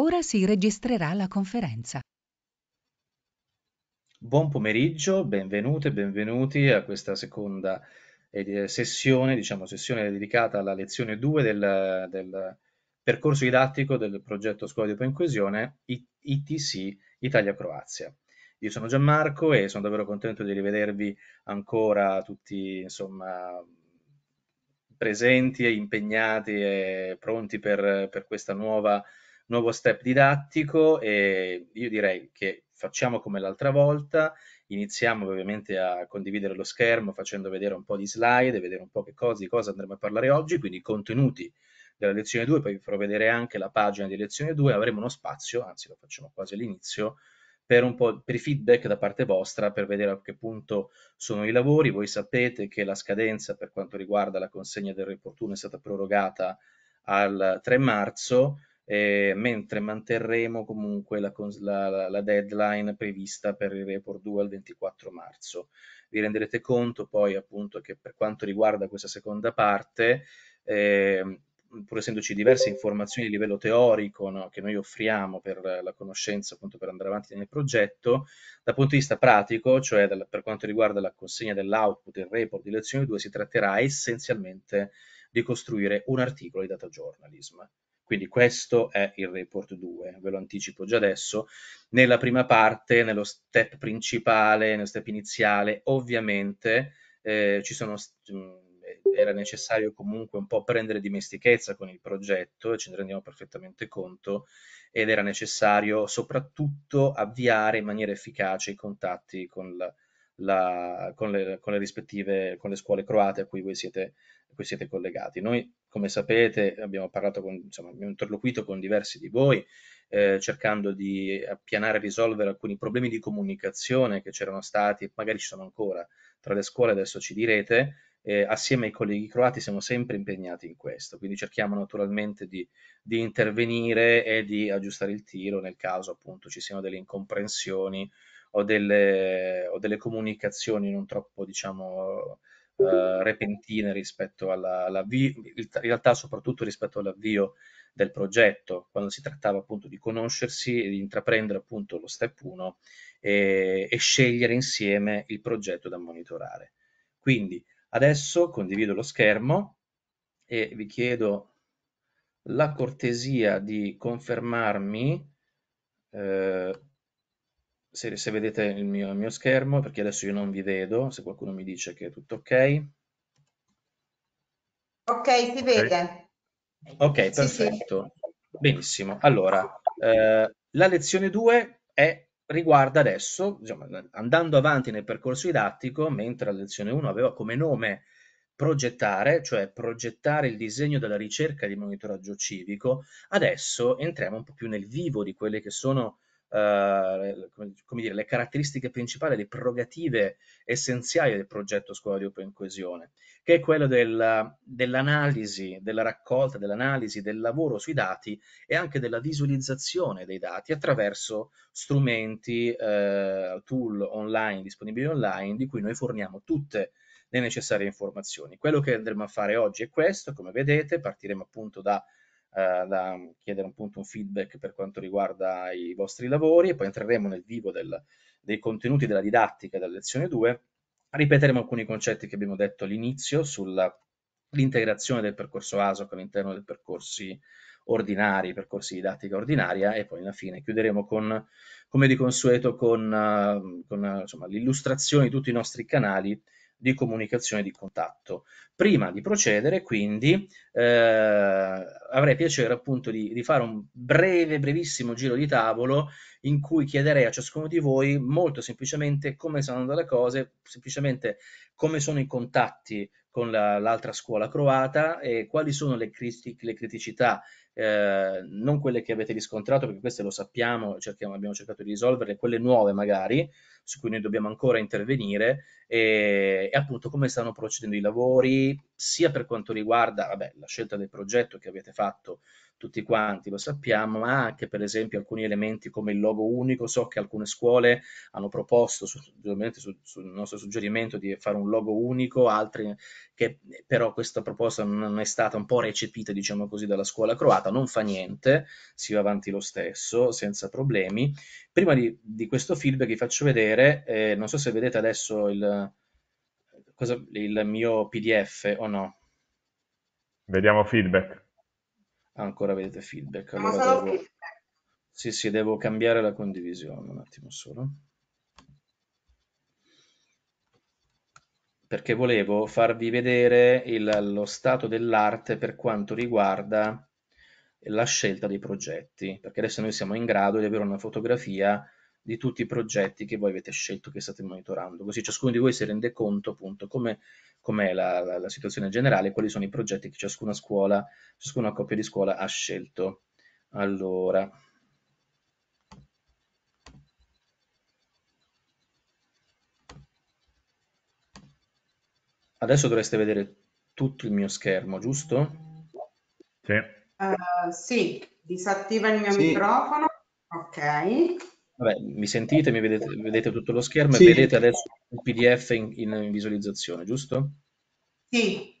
Ora si registrerà la conferenza. Buon pomeriggio, benvenute e benvenuti a questa seconda eh, sessione, diciamo sessione dedicata alla lezione 2 del, del percorso didattico del progetto Scuola di Open Coesione ITC Italia-Croazia. Io sono Gianmarco e sono davvero contento di rivedervi ancora tutti, insomma, presenti e impegnati e pronti per, per questa nuova nuovo step didattico e io direi che facciamo come l'altra volta, iniziamo ovviamente a condividere lo schermo facendo vedere un po' di slide vedere un po' che cose, di cosa andremo a parlare oggi, quindi i contenuti della lezione 2, poi vi farò vedere anche la pagina di lezione 2, avremo uno spazio, anzi lo facciamo quasi all'inizio, per un po' per i feedback da parte vostra, per vedere a che punto sono i lavori. Voi sapete che la scadenza per quanto riguarda la consegna del report 1 è stata prorogata al 3 marzo, eh, mentre manterremo comunque la, la, la, deadline prevista per il report 2 al 24 marzo. Vi renderete conto poi appunto che per quanto riguarda questa seconda parte, eh, pur essendoci diverse informazioni di livello teorico no, che noi offriamo per la conoscenza, appunto per andare avanti nel progetto, dal punto di vista pratico, cioè dal, per quanto riguarda la consegna dell'output e il report di lezione 2, si tratterà essenzialmente di costruire un articolo di data journalism. Quindi questo è il report 2, ve lo anticipo già adesso. Nella prima parte, nello step principale, nello step iniziale, ovviamente eh, ci sono... era necessario comunque un po' prendere dimestichezza con il progetto e ce ne rendiamo perfettamente conto ed era necessario soprattutto avviare in maniera efficace i contatti con la, la, con, le, con, le, rispettive con le scuole croate a cui voi siete, cui siete collegati. Noi, come sapete, abbiamo parlato con, insomma, abbiamo interloquito con diversi di voi, eh, cercando di appianare e risolvere alcuni problemi di comunicazione che c'erano stati, magari ci sono ancora, tra le scuole, adesso ci direte, eh, assieme ai colleghi croati siamo sempre impegnati in questo, quindi cerchiamo naturalmente di, di, intervenire e di aggiustare il tiro nel caso appunto ci siano delle incomprensioni o delle, o delle comunicazioni non troppo, diciamo, eh, repentine rispetto alla, alla in realtà soprattutto rispetto all'avvio del progetto, quando si trattava appunto di conoscersi e di intraprendere appunto lo step 1 e, e scegliere insieme il progetto da monitorare. Quindi adesso condivido lo schermo e vi chiedo la cortesia di confermarmi eh, se, se vedete il mio, il mio schermo, perché adesso io non vi vedo, se qualcuno mi dice che è tutto ok. Ok, si vede. Ok, okay perfetto. Sì, sì. Benissimo. Allora, eh, la lezione 2 è, riguarda adesso, diciamo, andando avanti nel percorso didattico, mentre la lezione 1 aveva come nome progettare, cioè progettare il disegno della ricerca di monitoraggio civico, adesso entriamo un po' più nel vivo di quelle che sono eh, come, dire, le caratteristiche principali, le prerogative essenziali del progetto Scuola di Open Coesione, che è quello del, dell'analisi, della raccolta, dell'analisi, del lavoro sui dati e anche della visualizzazione dei dati attraverso strumenti, eh, tool online, disponibili online, di cui noi forniamo tutte le necessarie informazioni. Quello che andremo a fare oggi è questo, come vedete, partiremo appunto da eh, da chiedere appunto un feedback per quanto riguarda i vostri lavori e poi entreremo nel vivo del, dei contenuti della didattica della lezione 2. Ripeteremo alcuni concetti che abbiamo detto all'inizio sull'integrazione del percorso ASOC all'interno dei percorsi ordinari, percorsi didattica ordinaria e poi alla fine chiuderemo con, come di consueto con, eh, con eh, l'illustrazione di tutti i nostri canali di comunicazione di contatto. Prima di procedere, quindi, eh, avrei piacere appunto di, di, fare un breve, brevissimo giro di tavolo in cui chiederei a ciascuno di voi molto semplicemente come stanno andando le cose, semplicemente come sono i contatti con la, l'altra scuola croata e quali sono le, criti- le criticità eh, non quelle che avete riscontrato, perché queste lo sappiamo, cerchiamo, abbiamo cercato di risolverle, quelle nuove magari, su cui noi dobbiamo ancora intervenire, e, e, appunto come stanno procedendo i lavori, sia per quanto riguarda vabbè, la scelta del progetto che avete fatto tutti quanti lo sappiamo, ma anche per esempio alcuni elementi come il logo unico. So che alcune scuole hanno proposto su, su, sul nostro suggerimento di fare un logo unico, altre che però questa proposta non è stata un po' recepita, diciamo così, dalla scuola croata. Non fa niente, si va avanti lo stesso, senza problemi. Prima di, di questo feedback vi faccio vedere, eh, non so se vedete adesso il, cosa, il mio PDF o no. Vediamo feedback ancora vedete feedback. Allora devo... Sì, sì, devo cambiare la condivisione un attimo solo. Perché volevo farvi vedere il, lo stato dell'arte per quanto riguarda la scelta dei progetti. Perché adesso noi siamo in grado di avere una fotografia di tutti i progetti che voi avete scelto, che state monitorando, così ciascuno di voi si rende conto appunto come com'è la, la, la, situazione generale, quali sono i progetti che ciascuna scuola, ciascuna coppia di scuola ha scelto. Allora, adesso dovreste vedere tutto il mio schermo, giusto? Sì. Uh, sì, disattiva il mio sì. microfono, ok. Vabbè, mi sentite, mi vedete, vedete tutto lo schermo sì. e vedete adesso il PDF in, in visualizzazione, giusto? Sì.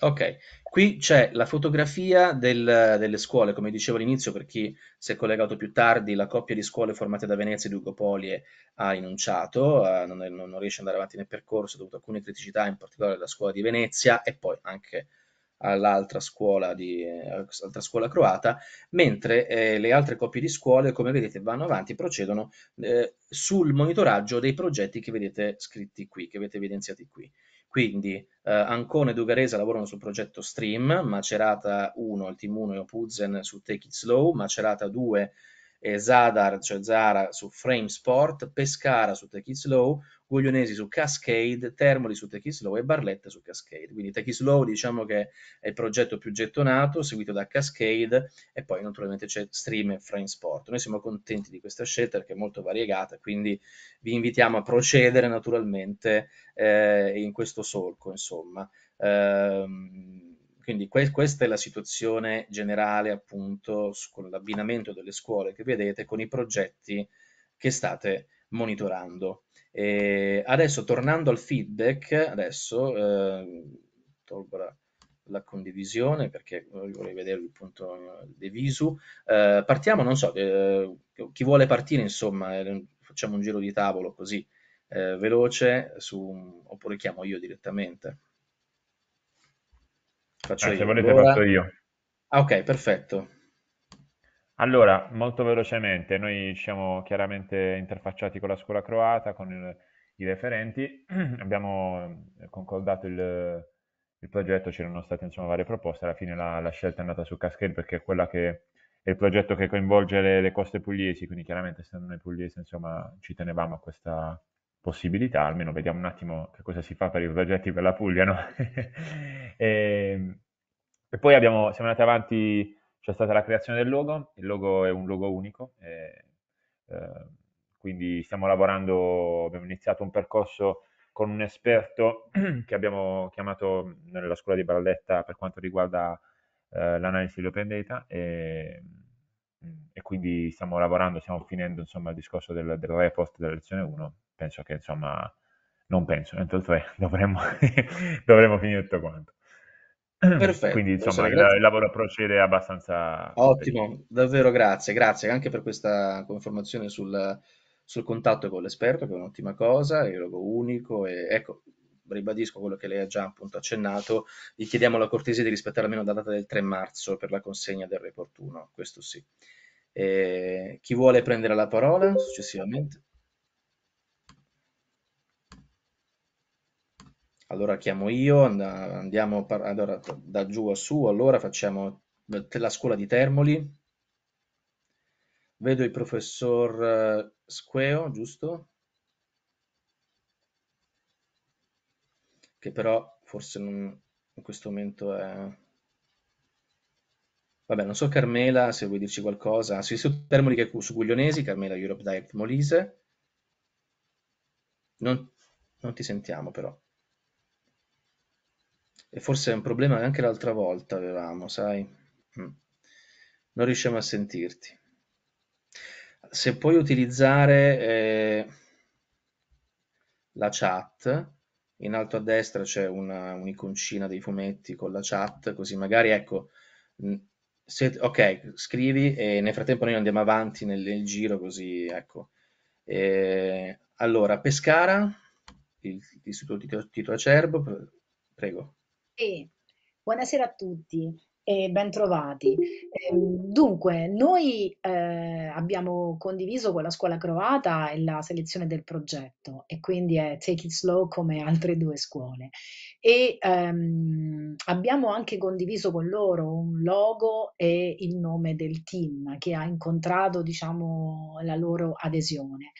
Ok, qui c'è la fotografia del, delle scuole, come dicevo all'inizio, per chi si è collegato più tardi, la coppia di scuole formate da Venezia di Ugo Polie ha rinunciato, eh, non, non, riesce ad andare avanti nel percorso ha dovuto alcune criticità, in particolare la scuola di Venezia e poi anche all'altra scuola, di, all'altra scuola croata, mentre eh, le altre coppie di scuole, come vedete, vanno avanti, procedono eh, sul monitoraggio dei progetti che vedete scritti qui, che avete evidenziati qui. Quindi eh, Ancona e Dugarese lavorano sul progetto Stream, Macerata 1, il team 1 e Opuzen su Take It Slow, Macerata 2 eh, Zadar, cioè Zara, su Frame Sport, Pescara su Techislow, Guglionesi su Cascade, Termoli su Techislow e Barletta su Cascade. Quindi Techislow diciamo che è il progetto più gettonato, seguito da Cascade e poi naturalmente c'è Stream e Frame Sport. Noi siamo contenti di questa scelta perché è molto variegata, quindi vi invitiamo a procedere naturalmente eh, in questo solco, insomma. Ehm, quindi que- questa è la situazione generale appunto con l'abbinamento delle scuole che vedete con i progetti che state monitorando. E adesso tornando al feedback, adesso eh, tolgo la, la, condivisione perché vorrei vedere il punto de visu. Eh, partiamo, non so, eh, chi vuole partire insomma, eh, facciamo un giro di tavolo così eh, veloce su, oppure chiamo io direttamente. Faccio Eh, io. se volete allora. faccio io. Ah, ok, perfetto. Allora, molto velocemente, noi siamo chiaramente interfacciati con la scuola croata, con il- i referenti, abbiamo eh, concordato il, il progetto, c'erano state insomma varie proposte, alla fine la, la scelta è andata su Cascade perché è quella che è il progetto che coinvolge le, le coste pugliesi, quindi chiaramente essendo noi pugliesi insomma ci tenevamo a questa, possibilità, almeno vediamo un attimo che cosa si fa per i progetti per la Puglia, no? e, ehm, e, poi abbiamo, siamo andati avanti, c'è stata la creazione del logo, il logo è un logo unico, e, eh, eh, quindi stiamo lavorando, abbiamo iniziato un percorso con un esperto che abbiamo chiamato nella scuola di Barletta per quanto riguarda eh, l'analisi open data e, ehm, e, quindi stiamo lavorando, stiamo finendo insomma, il discorso del, del report della lezione 1 penso che insomma, non penso, entro dovremmo, dovremmo finire tutto quanto. Perfetto. Quindi insomma il lavoro procede abbastanza... Ottimo, davvero grazie, grazie anche per questa informazione sul, sul contatto con l'esperto, che è un'ottima cosa, il logo unico e ecco, ribadisco quello che lei ha già appunto accennato, gli chiediamo la cortesia di rispettare almeno la data del 3 marzo per la consegna del report 1, questo sì. E chi vuole prendere la parola successivamente? allora chiamo io, andiamo allora, da giù a su, allora facciamo la scuola di Termoli, vedo il professor eh, Squeo, giusto? Che però forse non, in questo momento è... Vabbè, non so Carmela, se vuoi dirci qualcosa. Ah, sì, su Termoli che è su Guglionesi, Carmela Europe Direct Molise. Non, non ti sentiamo però. E forse è un problema che anche l'altra volta avevamo, sai? Mm. Non riusciamo a sentirti. Se puoi utilizzare eh, la chat, in alto a destra c'è un'iconcina dei fumetti con la chat, così magari ecco, se, ok, scrivi e nel frattempo noi andiamo avanti nel, nel giro così, ecco. E, allora, Pescara, il, di Tito Acerbo, prego. Sì, buonasera a tutti e bentrovati. Ehm, dunque, noi eh, abbiamo condiviso con la scuola croata e la selezione del progetto e quindi è Take It Slow come altre due scuole e ehm, abbiamo anche condiviso con loro un logo e il nome del team che ha incontrato, diciamo, la loro adesione.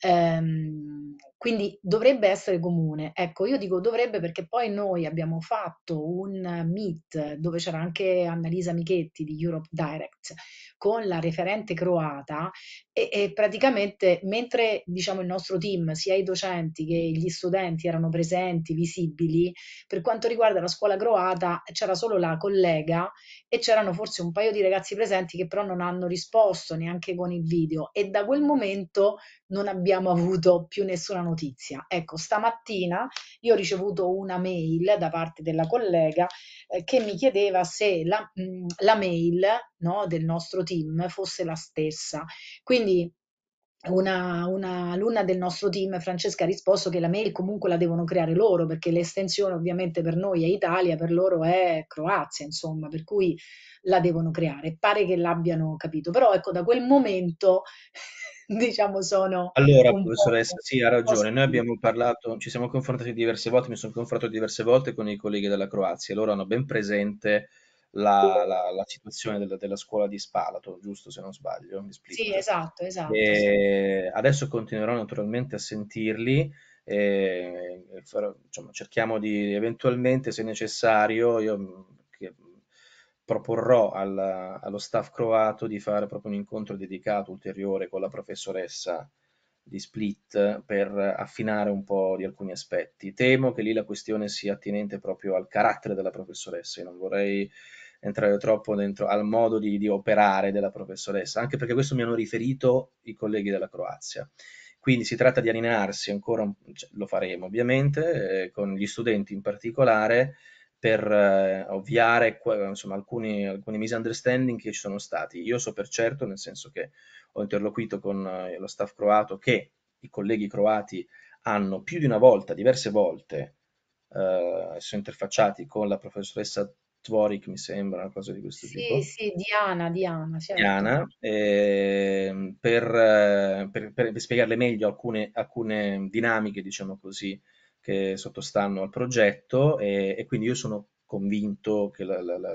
Ehm, quindi dovrebbe essere comune. Ecco, io dico dovrebbe perché poi noi abbiamo fatto un meet dove c'era anche Annalisa Michetti di Europe Direct con la referente croata e, e praticamente mentre diciamo il nostro team, sia i docenti che gli studenti erano presenti, visibili, per quanto riguarda la scuola croata c'era solo la collega e c'erano forse un paio di ragazzi presenti che però non hanno risposto neanche con il video e da quel momento non abbiamo avuto più nessuna notizia. Ecco, stamattina io ho ricevuto una mail da parte della collega eh, che mi chiedeva se la, mh, mm, la mail no, del nostro team fosse la stessa. Quindi una, una alunna del nostro team, Francesca, ha risposto che la mail comunque la devono creare loro perché l'estensione ovviamente per noi è Italia, per loro è Croazia, insomma, per cui la devono creare. Pare che l'abbiano capito, però ecco, da quel momento diciamo, sono... Allora, professoressa, po'... sì, ha ragione. Noi abbiamo parlato, ci siamo confrontati diverse volte, mi sono confrontato diverse volte con i colleghi della Croazia. Loro hanno ben presente la, la, la situazione della, della, scuola di Spalato, giusto se non sbaglio? Sì, esatto, esatto. E adesso continuerò naturalmente a sentirli. E, insomma, cerchiamo di eventualmente, se necessario, io proporrò al, allo staff croato di fare proprio un incontro dedicato ulteriore con la professoressa di Split per affinare un po' di alcuni aspetti. Temo che lì la questione sia attinente proprio al carattere della professoressa, e non vorrei entrare troppo dentro al modo di, di operare della professoressa, anche perché questo mi hanno riferito i colleghi della Croazia. Quindi si tratta di allinearsi ancora, cioè, lo faremo ovviamente, eh, con gli studenti in particolare, per eh, ovviare insomma, alcuni, alcuni, misunderstanding che ci sono stati. Io so per certo, nel senso che ho interloquito con eh, lo staff croato, che i colleghi croati hanno più di una volta, diverse volte, eh, sono interfacciati con la professoressa Tvorik, mi sembra, una cosa di questo sì, tipo. Sì, sì, Diana, Diana, certo. Diana ehm, per, eh, per, per, spiegarle meglio alcune, alcune dinamiche, diciamo così, che sottostanno al progetto e, e quindi io sono convinto che, la, la, la,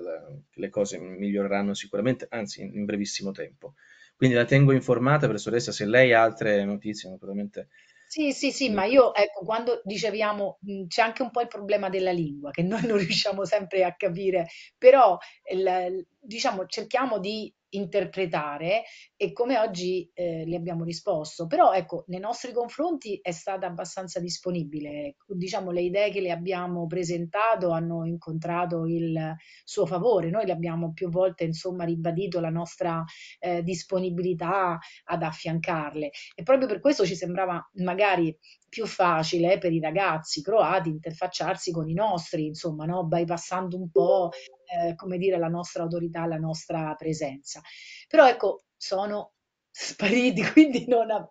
che, le cose miglioreranno sicuramente, anzi in, in brevissimo tempo. Quindi la tengo informata, professoressa, se lei ha altre notizie naturalmente... Sì, sì, sì, ma io ecco, quando dicevamo c'è anche un po' il problema della lingua che noi non riusciamo sempre a capire, però il, diciamo cerchiamo di interpretare e come oggi eh, le abbiamo risposto. Però ecco, nei nostri confronti è stata abbastanza disponibile. Diciamo le idee che le abbiamo presentato hanno incontrato il suo favore. Noi le abbiamo più volte insomma ribadito la nostra eh, disponibilità ad affiancarle e proprio per questo ci sembrava magari più facile per i ragazzi croati interfacciarsi con i nostri, insomma, no? bypassando un po' eh, come dire, la nostra autorità, la nostra presenza. Però ecco, sono spariti, quindi non ha...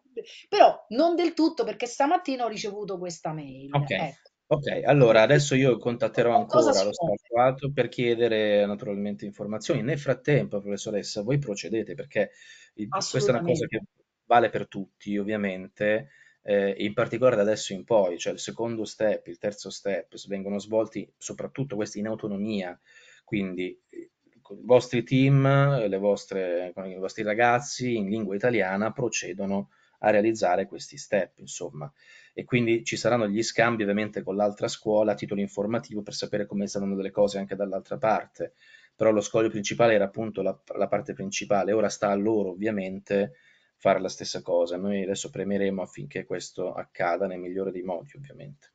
però non del tutto perché stamattina ho ricevuto questa mail. Ok, ecco. ok. allora adesso io contatterò ancora lo stato per chiedere naturalmente informazioni. Nel frattempo, professoressa, voi procedete perché questa è una cosa che vale per tutti, ovviamente eh, in particolare da adesso in poi, cioè il secondo step, il terzo step, vengono svolti soprattutto questi in autonomia, quindi eh, i vostri team, le vostre, i vostri ragazzi in lingua italiana procedono a realizzare questi step, insomma. E quindi ci saranno gli scambi ovviamente con l'altra scuola a titolo informativo per sapere come stanno le cose anche dall'altra parte. Però lo scoglio principale era appunto la, la parte principale, ora sta a loro ovviamente fare la stessa cosa. Noi adesso premeremo affinché questo accada nel migliore dei modi, ovviamente.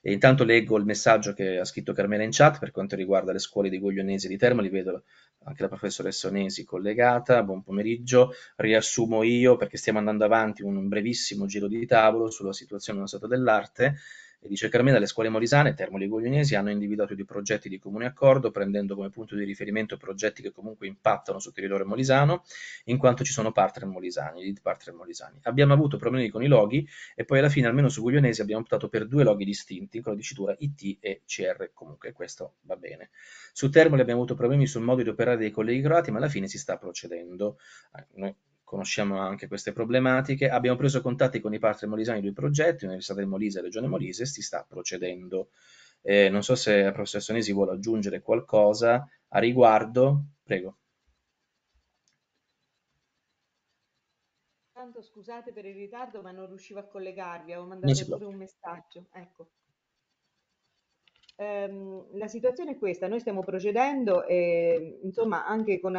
E intanto leggo il messaggio che ha scritto Carmela in chat per quanto riguarda le scuole di Guaglionesi e di Termoli, vedo anche la professoressa Onesi collegata, buon pomeriggio, riassumo io perché stiamo andando avanti un brevissimo giro di tavolo sulla situazione dello stato dell'arte le ricercamenti delle scuole molisane, Termoli e Guglielminesi hanno individuato due progetti di comune accordo, prendendo come punto di riferimento progetti che comunque impattano sul territorio molisano, in quanto ci sono partner molisani, lead partner molisani. Abbiamo avuto problemi con i loghi e poi alla fine, almeno su Guglielminesi, abbiamo optato per due loghi distinti, con la dicitura IT e CR, comunque questo va bene. Su Termoli abbiamo avuto problemi sul modo di operare dei colleghi croati, ma alla fine si sta procedendo. Eh, noi conosciamo anche queste problematiche, abbiamo preso contatti con i partner molisani due progetti, Università del Molise e Regione Molise, si sta procedendo. Eh, non so se la professoressa Sonesi vuole aggiungere qualcosa a riguardo, prego. Tanto scusate per il ritardo, ma non riuscivo a collegarvi, avevo mandato pure un messaggio. Ecco ehm, la situazione è questa, noi stiamo procedendo e insomma anche con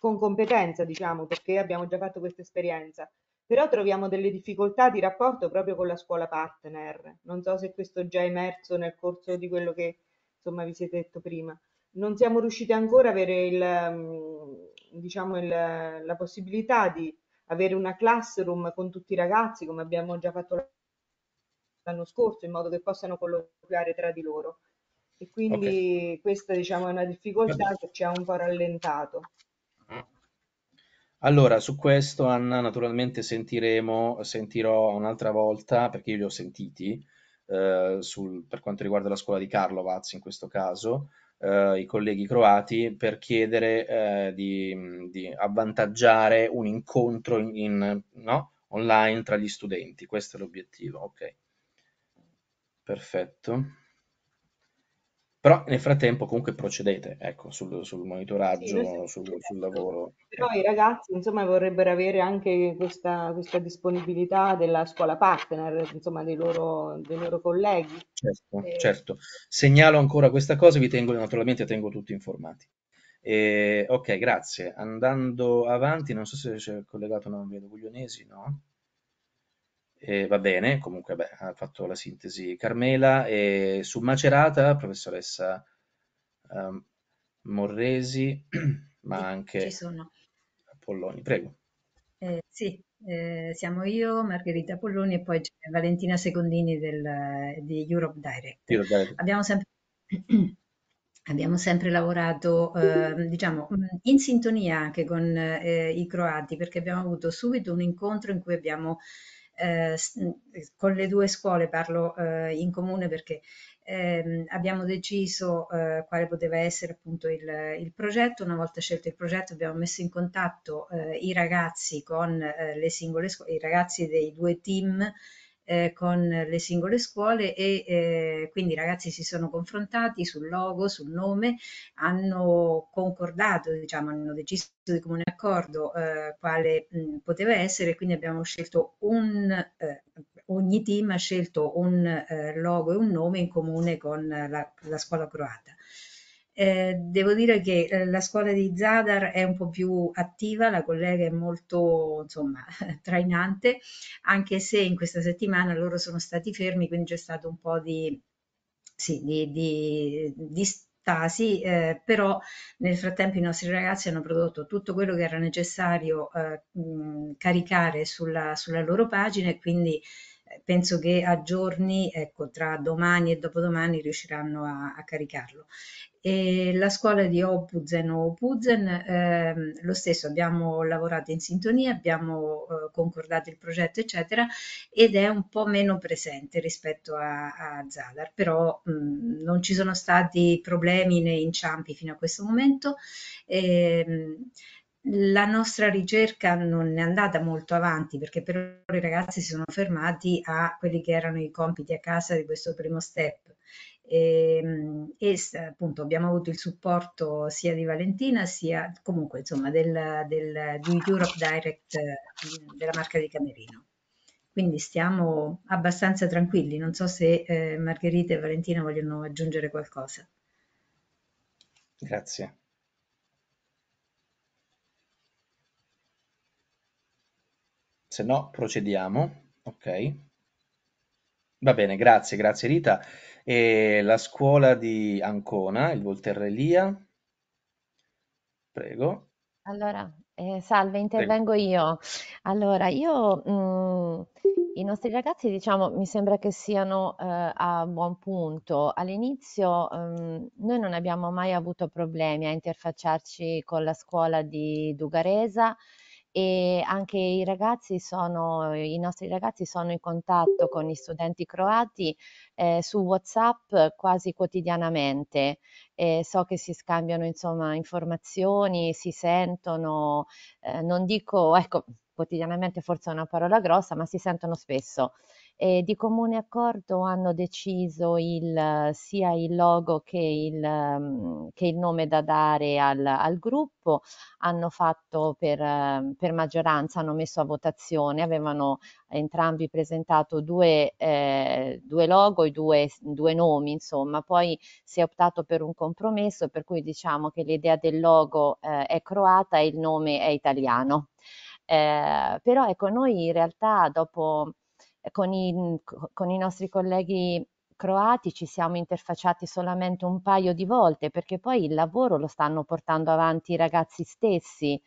con competenza, diciamo, perché abbiamo già fatto questa esperienza, però troviamo delle difficoltà di rapporto proprio con la scuola partner. Non so se questo già è emerso nel corso di quello che insomma vi siete detto prima. Non siamo riusciti ancora ad avere il, mm, diciamo, il, la possibilità di avere una classroom con tutti i ragazzi, come abbiamo già fatto l'anno scorso, in modo che possano colloquiare tra di loro. E quindi okay. questa diciamo, è una difficoltà che ci ha un po' rallentato. Allora, su questo, Anna, naturalmente sentiremo sentirò un'altra volta, perché io li ho sentiti, ehm, sul per quanto riguarda la scuola di Karlovac in questo caso, ehm, i colleghi croati per chiedere, ehm, di di avvantaggiare un incontro in in no, online tra gli studenti. Questo è l'obiettivo, ok? Perfetto. Però nel frattempo comunque procedete, ecco, sul, sul monitoraggio, sì, sul, sul, lavoro. Però i ragazzi, insomma, vorrebbero avere anche questa, questa disponibilità della scuola partner, insomma, dei loro, dei loro colleghi. Certo, e... Eh. certo. Segnalo ancora questa cosa, vi tengo naturalmente, tengo tutti informati. E, ok, grazie. Andando avanti, non so se c'è collegato, non vedo, Guglionesi, no? eh, va bene, comunque beh, ha fatto la sintesi Carmela, e su Macerata, professoressa um, Morresi, ma anche Polloni, prego. Eh, sì, eh, siamo io, Margherita Polloni e poi Valentina Secondini del, di Europe Direct. Europe Direct. Abbiamo sempre... abbiamo sempre lavorato eh, diciamo, mm, in sintonia anche con eh, i croati perché abbiamo avuto subito un incontro in cui abbiamo eh, con le due scuole parlo eh, in comune perché ehm, abbiamo deciso eh, quale poteva essere appunto il, il, progetto, una volta scelto il progetto abbiamo messo in contatto eh, i ragazzi con eh, le singole scuole, i ragazzi dei due team eh, con le singole scuole e eh, quindi i ragazzi si sono confrontati sul logo, sul nome, hanno concordato, diciamo, hanno deciso di comune accordo eh, quale mh, mm, poteva essere, quindi abbiamo scelto un, eh, ogni team ha scelto un eh, logo e un nome in comune con la, la scuola croata. Eh, devo dire che eh, la scuola di Zadar è un po' più attiva, la collega è molto insomma, trainante, anche se in questa settimana loro sono stati fermi, quindi c'è stato un po' di, sì, di, di, di stasi, eh, però nel frattempo i nostri ragazzi hanno prodotto tutto quello che era necessario eh, mh, caricare sulla, sulla loro pagina e quindi penso che a giorni, ecco, tra domani e dopodomani riusciranno a, a caricarlo. E la scuola di Opuzen o Opuzen, ehm, lo stesso, abbiamo lavorato in sintonia, abbiamo eh, concordato il progetto, eccetera, ed è un po' meno presente rispetto a, a Zadar, però mh, mm, non ci sono stati problemi né inciampi fino a questo momento. Ehm, la nostra ricerca non è andata molto avanti perché per ora i ragazzi si sono fermati a quelli che erano i compiti a casa di questo primo step ehm, e, e appunto abbiamo avuto il supporto sia di Valentina sia comunque insomma del, del, di Europe Direct della marca di Camerino quindi stiamo abbastanza tranquilli non so se eh, Margherita e Valentina vogliono aggiungere qualcosa grazie se no procediamo, ok? Va bene, grazie, grazie Rita. E la scuola di Ancona, il Volterrelia, prego, Allora, eh, salve, prego. intervengo io. Allora, io, mh, mm, i nostri ragazzi, diciamo, mi sembra che siano eh, a buon punto. All'inizio, mh, mm, noi non abbiamo mai avuto problemi a interfacciarci con la scuola di Dugaresa e anche i ragazzi sono, i nostri ragazzi sono in contatto con gli studenti croati eh, su WhatsApp quasi quotidianamente. Eh, so che si scambiano insomma informazioni, si sentono, eh, non dico, ecco, quotidianamente forse è una parola grossa, ma si sentono spesso e di comune accordo hanno deciso il, sia il logo che il, mm, che il, nome da dare al, al gruppo, hanno fatto per, ehm, per, maggioranza, hanno messo a votazione, avevano entrambi presentato due, eh, due logo e due, due, nomi, insomma, poi si è optato per un compromesso per cui diciamo che l'idea del logo eh, è croata e il nome è italiano. Eh, però ecco, noi in realtà dopo con i, mhmm, con i nostri colleghi croati ci siamo interfacciati solamente un paio di volte perché poi il lavoro lo stanno portando avanti i ragazzi stessi. E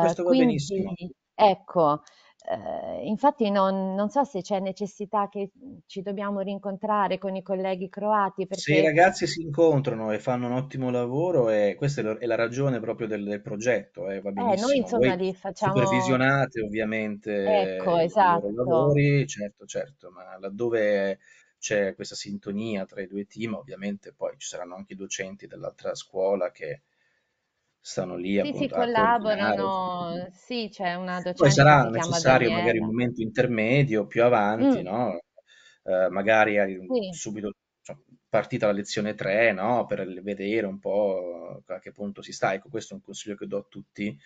questo eh, va quindi, benissimo. Ecco, eh, infatti non, non, so se c'è necessità che ci dobbiamo rincontrare con i colleghi croati. Perché... Se i ragazzi si incontrano e fanno un ottimo lavoro, e questa è, lo, è la ragione proprio del, del progetto. Eh, va benissimo. Eh, noi insomma Voi li facciamo... Supervisionate ovviamente ecco, esatto. i loro esatto. lavori, certo, certo, ma laddove c'è questa sintonia tra i due team, ovviamente poi ci saranno anche i docenti dell'altra scuola che stanno lì a, Sì, si con- a coordinare. collaborano, sì, c'è una Poi docente che sarà si chiama necessario magari un Daniela. momento intermedio più avanti, Mm, no? Eh, magari sì, subito partita la lezione 3, no? Per vedere un po' a che punto si sta. Ecco, questo è un consiglio che do a tutti,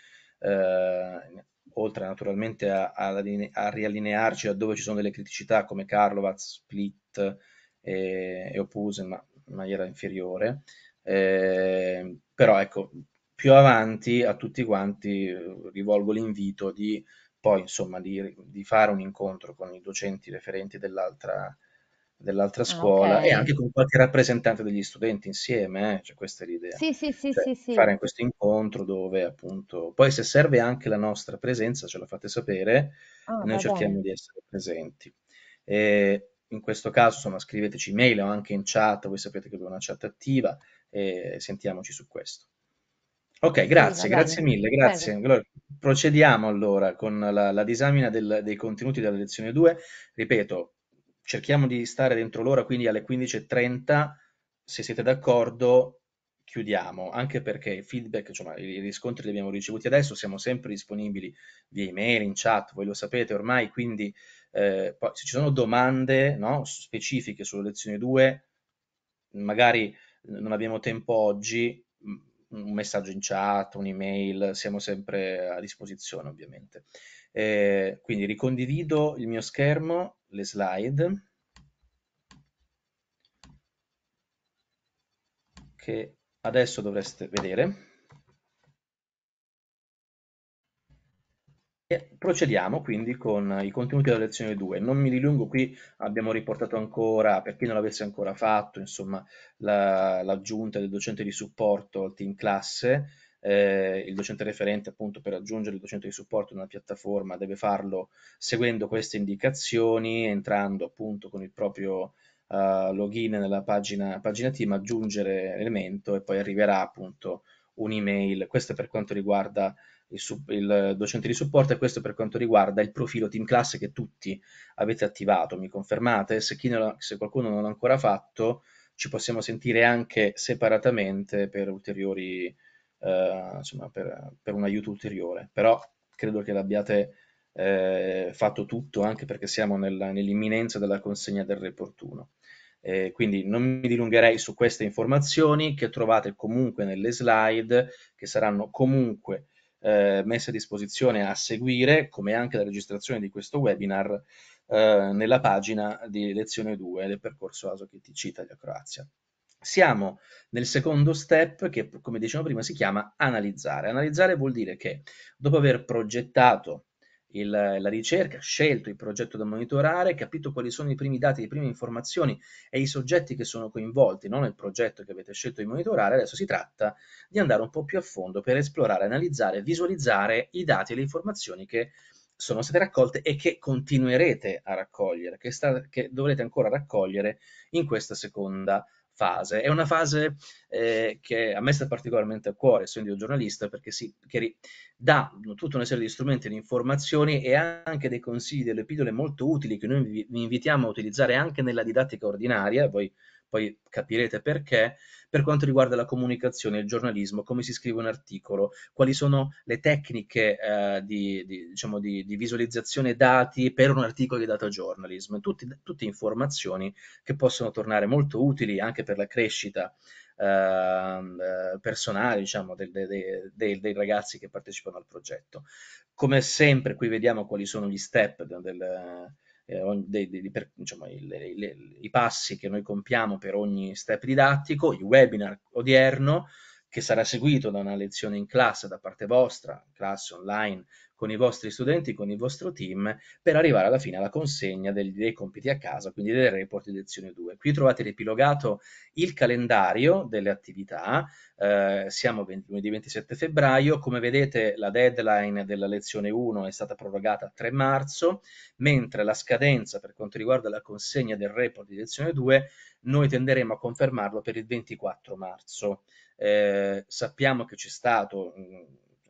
eh, oltre naturalmente a, ad a riallinearci laddove ci sono delle criticità come Karlovac, Split e, e Opuse, ma in maniera inferiore. Eh, però ecco, più avanti a tutti quanti eh, rivolgo l'invito di poi insomma di, di fare un incontro con i docenti referenti dell'altra dell'altra ah, scuola e anche con qualche rappresentante degli studenti insieme, eh, cioè questa è l'idea. Sì, sì, sì, Cioè, sì, sì. fare questo incontro dove appunto poi se serve anche la nostra presenza, ce la fate sapere, Ah, noi cerchiamo bene. di essere presenti. E in questo caso, insomma, scriveteci email o anche in chat, voi sapete che abbiamo una chat attiva e sentiamoci su questo. Ok, grazie, va grazie bene. mille, grazie. Prego. Allora, procediamo allora con la, la disamina del- dei contenuti della lezione 2. Ripeto, cerchiamo di stare dentro l'ora, quindi alle 15.30, se siete d'accordo, chiudiamo, anche perché il feedback, insomma, i i riscontri li abbiamo ricevuti adesso, siamo sempre disponibili via email, in chat, voi lo sapete ormai, quindi eh, poi se ci sono domande, no, specifiche sulla lezione 2, magari non abbiamo tempo oggi un messaggio in chat, un'email, siamo sempre a disposizione ovviamente. Eh, quindi ricondivido il mio schermo, le slide, che adesso dovreste vedere. Procediamo quindi con i contenuti della lezione 2. Non mi dilungo qui, abbiamo riportato ancora, per chi non l'avesse ancora fatto, insomma, l'aggiunta la del docente di supporto al team classe, eh, il docente referente appunto per aggiungere il docente di supporto in una piattaforma deve farlo seguendo queste indicazioni, entrando appunto con il proprio eh, login nella pagina, pagina team, aggiungere elemento e poi arriverà appunto un'email. Questo per quanto riguarda il, il, docente di supporto e questo per quanto riguarda il profilo Team Class che tutti avete attivato, mi confermate? Se, non, se qualcuno non l'ha ancora fatto ci possiamo sentire anche separatamente per ulteriori, eh, insomma, per, per, un aiuto ulteriore, però credo che l'abbiate eh, fatto tutto anche perché siamo nella, nell'imminenza della consegna del report 1. Eh, quindi non mi dilungherei su queste informazioni che trovate comunque nelle slide che saranno comunque eh, messe a disposizione a seguire, come anche la registrazione di questo webinar, eh, nella pagina di lezione 2 del percorso ASO KTC Italia-Croazia. Siamo nel secondo step che, come dicevo prima, si chiama analizzare. Analizzare vuol dire che dopo aver progettato il, la ricerca, scelto il progetto da monitorare, capito quali sono i primi dati, le prime informazioni e i soggetti che sono coinvolti no? nel progetto che avete scelto di monitorare. Adesso si tratta di andare un po' più a fondo per esplorare, analizzare, visualizzare i dati e le informazioni che sono state raccolte e che continuerete a raccogliere, che, sta, che dovrete ancora raccogliere in questa seconda fase. È una fase eh, che a me sta particolarmente a cuore, essendo io giornalista, perché si, che dà tutta una serie di strumenti, di informazioni e anche dei consigli, delle pillole molto utili che noi vi invitiamo a utilizzare anche nella didattica ordinaria. Voi poi capirete perché, per quanto riguarda la comunicazione, il giornalismo, come si scrive un articolo, quali sono le tecniche eh, di, di, diciamo, di, di, visualizzazione dati per un articolo di data journalism, tutti, tutte informazioni che possono tornare molto utili anche per la crescita ehm, eh, personale diciamo, dei, dei, dei, dei ragazzi che partecipano al progetto. Come sempre qui vediamo quali sono gli step del, del eh, dei, dei, per, insomma, il, il, i passi che noi compiamo per ogni step didattico, il webinar odierno che sarà seguito da una lezione in classe da parte vostra, classe online con i vostri studenti, con il vostro team, per arrivare alla fine alla consegna dei, dei compiti a casa, quindi del report di lezione 2. Qui trovate riepilogato il calendario delle attività, eh, siamo lunedì 27 febbraio, come vedete la deadline della lezione 1 è stata prorogata a 3 marzo, mentre la scadenza per quanto riguarda la consegna del report di lezione 2 noi tenderemo a confermarlo per il 24 marzo. Eh, sappiamo che c'è stato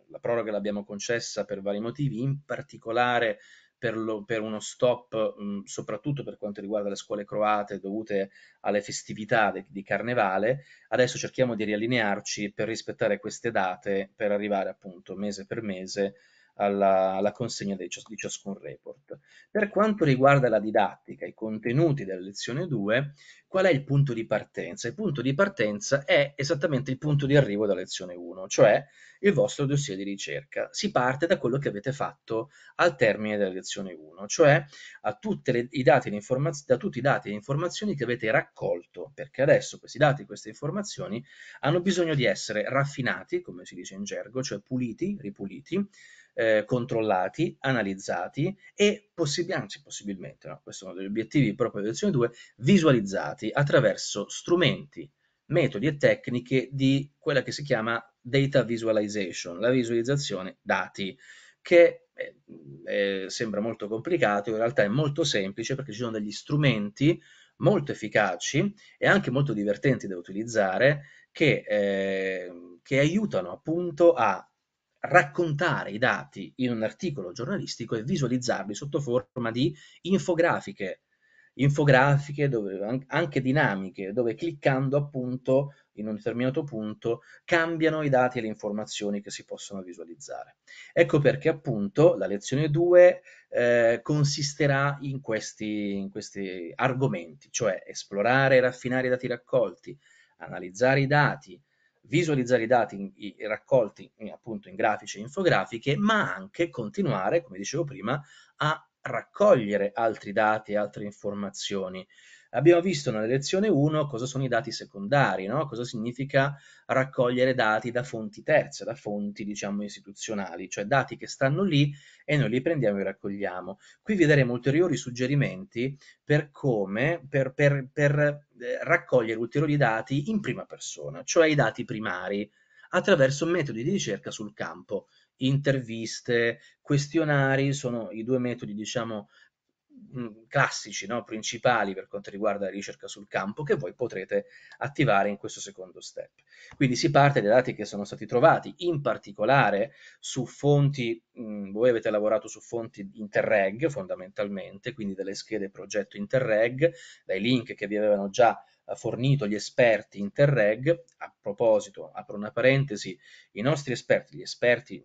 la proroga l'abbiamo concessa per vari motivi, in particolare per, lo, per uno stop, mh, soprattutto per quanto riguarda le scuole croate dovute alle festività de, di carnevale. Adesso cerchiamo di riallinearci per rispettare queste date, per arrivare appunto mese per mese alla, alla consegna di, cios- di ciascun report. Per quanto riguarda la didattica, i contenuti della lezione 2, qual è il punto di partenza? Il punto di partenza è esattamente il punto di arrivo della lezione 1, cioè il vostro dossier di ricerca. Si parte da quello che avete fatto al termine della lezione 1, cioè le, i dati informaz- da tutti i dati e le informazioni che avete raccolto, perché adesso questi dati e queste informazioni hanno bisogno di essere raffinati, come si dice in gergo, cioè puliti, ripuliti, eh, controllati, analizzati e possib- anzi, possibilmente, no, questo è uno degli obiettivi proprio di lezione 2, visualizzati attraverso strumenti, metodi e tecniche di quella che si chiama data visualization, la visualizzazione dati, che eh, eh, sembra molto complicato, in realtà è molto semplice perché ci sono degli strumenti molto efficaci e anche molto divertenti da utilizzare che, eh, che aiutano appunto a raccontare i dati in un articolo giornalistico e visualizzarli sotto forma di infografiche, infografiche dove, anche dinamiche, dove cliccando appunto in un determinato punto cambiano i dati e le informazioni che si possono visualizzare. Ecco perché appunto la lezione 2 eh, consisterà in questi, in questi argomenti, cioè esplorare e raffinare i dati raccolti, analizzare i dati, visualizzare i dati i raccolti eh, appunto in grafici e infografiche, ma anche continuare, come dicevo prima, a raccogliere altri dati e altre informazioni abbiamo visto nella lezione 1 cosa sono i dati secondari, no? cosa significa raccogliere dati da fonti terze, da fonti diciamo istituzionali, cioè dati che stanno lì e noi li prendiamo e raccogliamo. Qui vi daremo ulteriori suggerimenti per come, per, per, per eh, raccogliere ulteriori dati in prima persona, cioè i dati primari, attraverso metodi di ricerca sul campo interviste, questionari sono i due metodi diciamo Mm, classici, no? principali per quanto riguarda la ricerca sul campo che voi potrete attivare in questo secondo step. Quindi si parte dai dati che sono stati trovati, in particolare su fonti, mh, mm, voi avete lavorato su fonti Interreg fondamentalmente, quindi delle schede progetto Interreg, dai link che vi avevano già fornito gli esperti Interreg. A proposito, apro una parentesi, i nostri esperti, gli esperti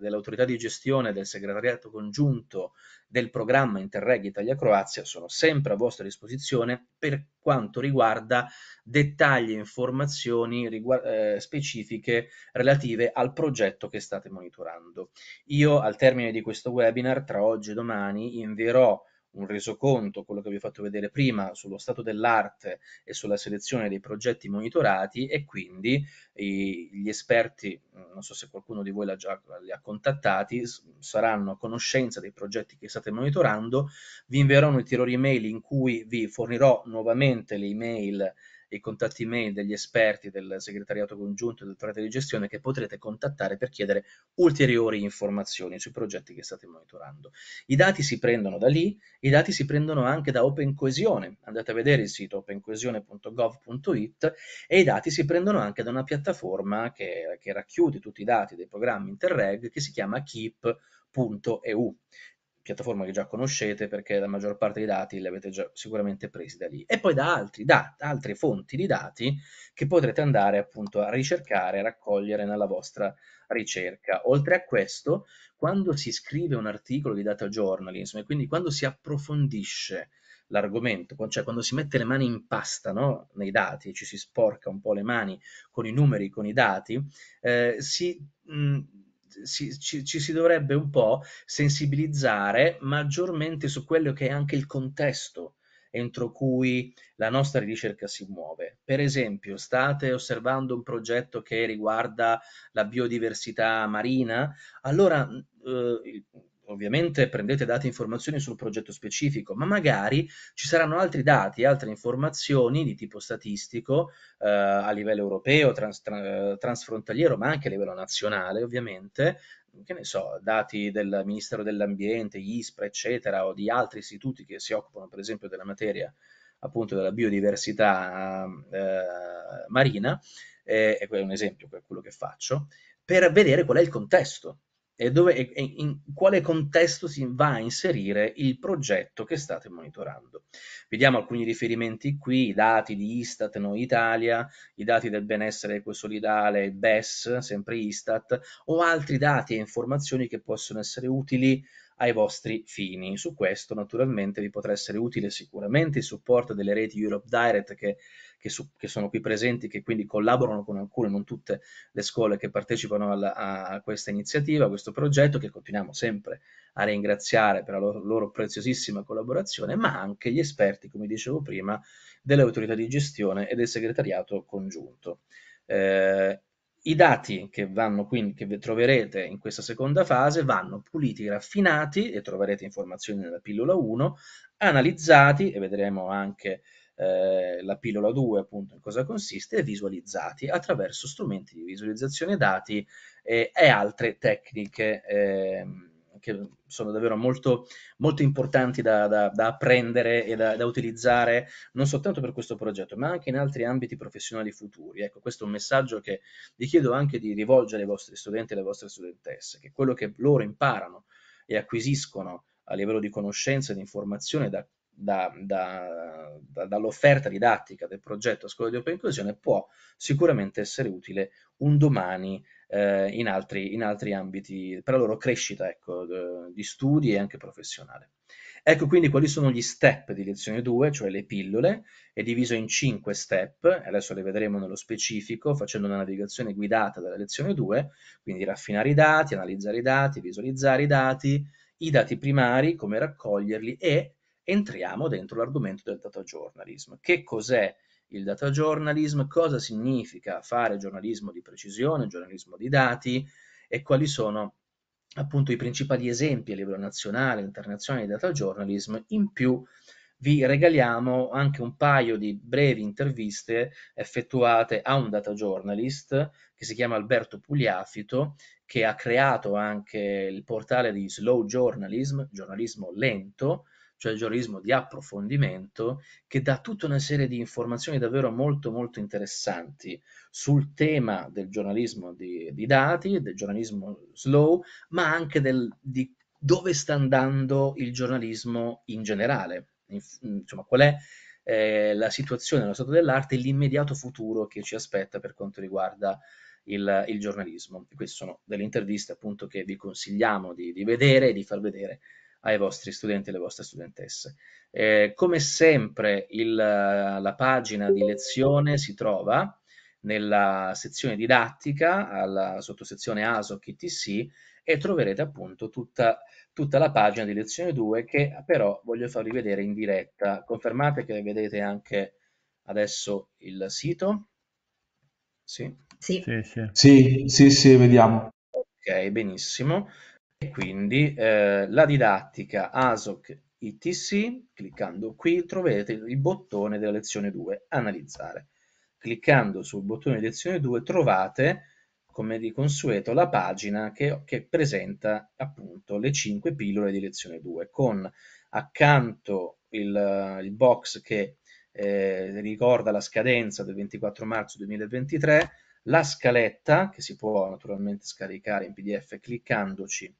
dell'autorità di gestione del segretariato congiunto del programma Interreg Italia-Croazia sono sempre a vostra disposizione per quanto riguarda dettagli e informazioni riguard- eh, specifiche relative al progetto che state monitorando. Io al termine di questo webinar, tra oggi e domani, invierò un resoconto, quello che vi ho fatto vedere prima, sullo stato dell'arte e sulla selezione dei progetti monitorati e quindi i, gli esperti, mm, non so se qualcuno di voi l'ha già, li ha contattati, saranno a conoscenza dei progetti che state monitorando, vi invierò un'ulteriore email in cui vi fornirò nuovamente le email i contatti mail degli esperti del segretariato congiunto e del progetto di gestione che potrete contattare per chiedere ulteriori informazioni sui progetti che state monitorando. I dati si prendono da lì, i dati si prendono anche da Open Coesione, andate a vedere il sito opencoesione.gov.it e i dati si prendono anche da una piattaforma che, che racchiude tutti i dati dei programmi Interreg che si chiama KIP.eu piattaforma che già conoscete perché la maggior parte dei dati li avete già sicuramente presi da lì e poi da, altri, da altre fonti di dati che potrete andare appunto a ricercare, a raccogliere nella vostra ricerca. Oltre a questo, quando si scrive un articolo di data journalism e quindi quando si approfondisce l'argomento, cioè quando si mette le mani in pasta no? nei dati, ci si sporca un po' le mani con i numeri, con i dati, eh, si, mh, si, ci, ci, si dovrebbe un po' sensibilizzare maggiormente su quello che è anche il contesto entro cui la nostra ricerca si muove. Per esempio, state osservando un progetto che riguarda la biodiversità marina, allora mm, eh, ovviamente prendete dati e informazioni sul progetto specifico, ma magari ci saranno altri dati, altre informazioni di tipo statistico eh, a livello europeo, trans, tra, transfrontaliero, ma anche a livello nazionale ovviamente, che ne so, dati del Ministero dell'Ambiente, ISPRA, eccetera, o di altri istituti che si occupano per esempio della materia appunto della biodiversità eh, marina, eh, è un esempio, quello che faccio, per vedere qual è il contesto e, dove, e in quale contesto si va a inserire il progetto che state monitorando. Vediamo alcuni riferimenti qui, i dati di Istat, Noi Italia, i dati del benessere equosolidale, il BES, sempre Istat, o altri dati e informazioni che possono essere utili ai vostri fini. Su questo naturalmente vi potrà essere utile sicuramente il supporto delle reti Europe Direct che che, su, che, sono qui presenti, che quindi collaborano con alcune, non tutte le scuole che partecipano alla, a questa iniziativa, a questo progetto, che continuiamo sempre a ringraziare per la loro, loro preziosissima collaborazione, ma anche gli esperti, come dicevo prima, delle autorità di gestione e del segretariato congiunto. Eh, i dati che, quindi, che, troverete in questa seconda fase vanno puliti, raffinati, e troverete informazioni nella pillola 1, analizzati, e vedremo anche eh, la pillola 2 appunto in cosa consiste, visualizzati attraverso strumenti di visualizzazione dati eh, e altre tecniche eh, che sono davvero molto, molto importanti da, da, da apprendere e da, da, utilizzare non soltanto per questo progetto, ma anche in altri ambiti professionali futuri. Ecco, questo è un messaggio che vi chiedo anche di rivolgere ai vostri studenti e alle vostre studentesse, che quello che loro imparano e acquisiscono a livello di conoscenza e di informazione da da, da, da, dall'offerta didattica del progetto Scuola di Open Inclusione può sicuramente essere utile un domani eh, in, altri, in, altri, ambiti per la loro crescita ecco, eh, di studi e anche professionale. Ecco quindi quali sono gli step di lezione 2, cioè le pillole, è diviso in 5 step, adesso le vedremo nello specifico facendo una navigazione guidata dalla lezione 2, quindi raffinare i dati, analizzare i dati, visualizzare i dati, i dati primari, come raccoglierli e entriamo dentro l'argomento del data journalism. Che cos'è il data journalism? Cosa significa fare giornalismo di precisione, giornalismo di dati e quali sono appunto i principali esempi a livello nazionale e internazionale di data journalism? In più vi regaliamo anche un paio di brevi interviste effettuate a un data journalist che si chiama Alberto Pugliafito, che ha creato anche il portale di Slow Journalism, giornalismo lento, cioè il giornalismo di approfondimento, che dà tutta una serie di informazioni davvero molto molto interessanti sul tema del giornalismo di, di dati, del giornalismo slow, ma anche del, di dove sta andando il giornalismo in generale, insomma qual è eh, la situazione lo stato dell'arte e l'immediato futuro che ci aspetta per quanto riguarda il, il giornalismo. queste sono delle interviste appunto che vi consigliamo di, di vedere e di far vedere ai vostri studenti e alle vostre studentesse. Eh, come sempre il, la pagina di lezione si trova nella sezione didattica, alla sottosezione ASOC ITC, e troverete appunto tutta, tutta, la pagina di lezione 2 che però voglio farvi vedere in diretta. Confermate che vedete anche adesso il sito? Sì, sì, sì, sì, sì, sì vediamo. Ok, benissimo. E quindi eh, la didattica ASOC ITC, cliccando qui troverete il bottone della lezione 2, analizzare. Cliccando sul bottone di lezione 2 trovate, come di consueto, la pagina che, che presenta appunto le 5 pillole di lezione 2, con accanto il, il box che eh, ricorda la scadenza del 24 marzo 2023, la scaletta che si può naturalmente scaricare in pdf cliccandoci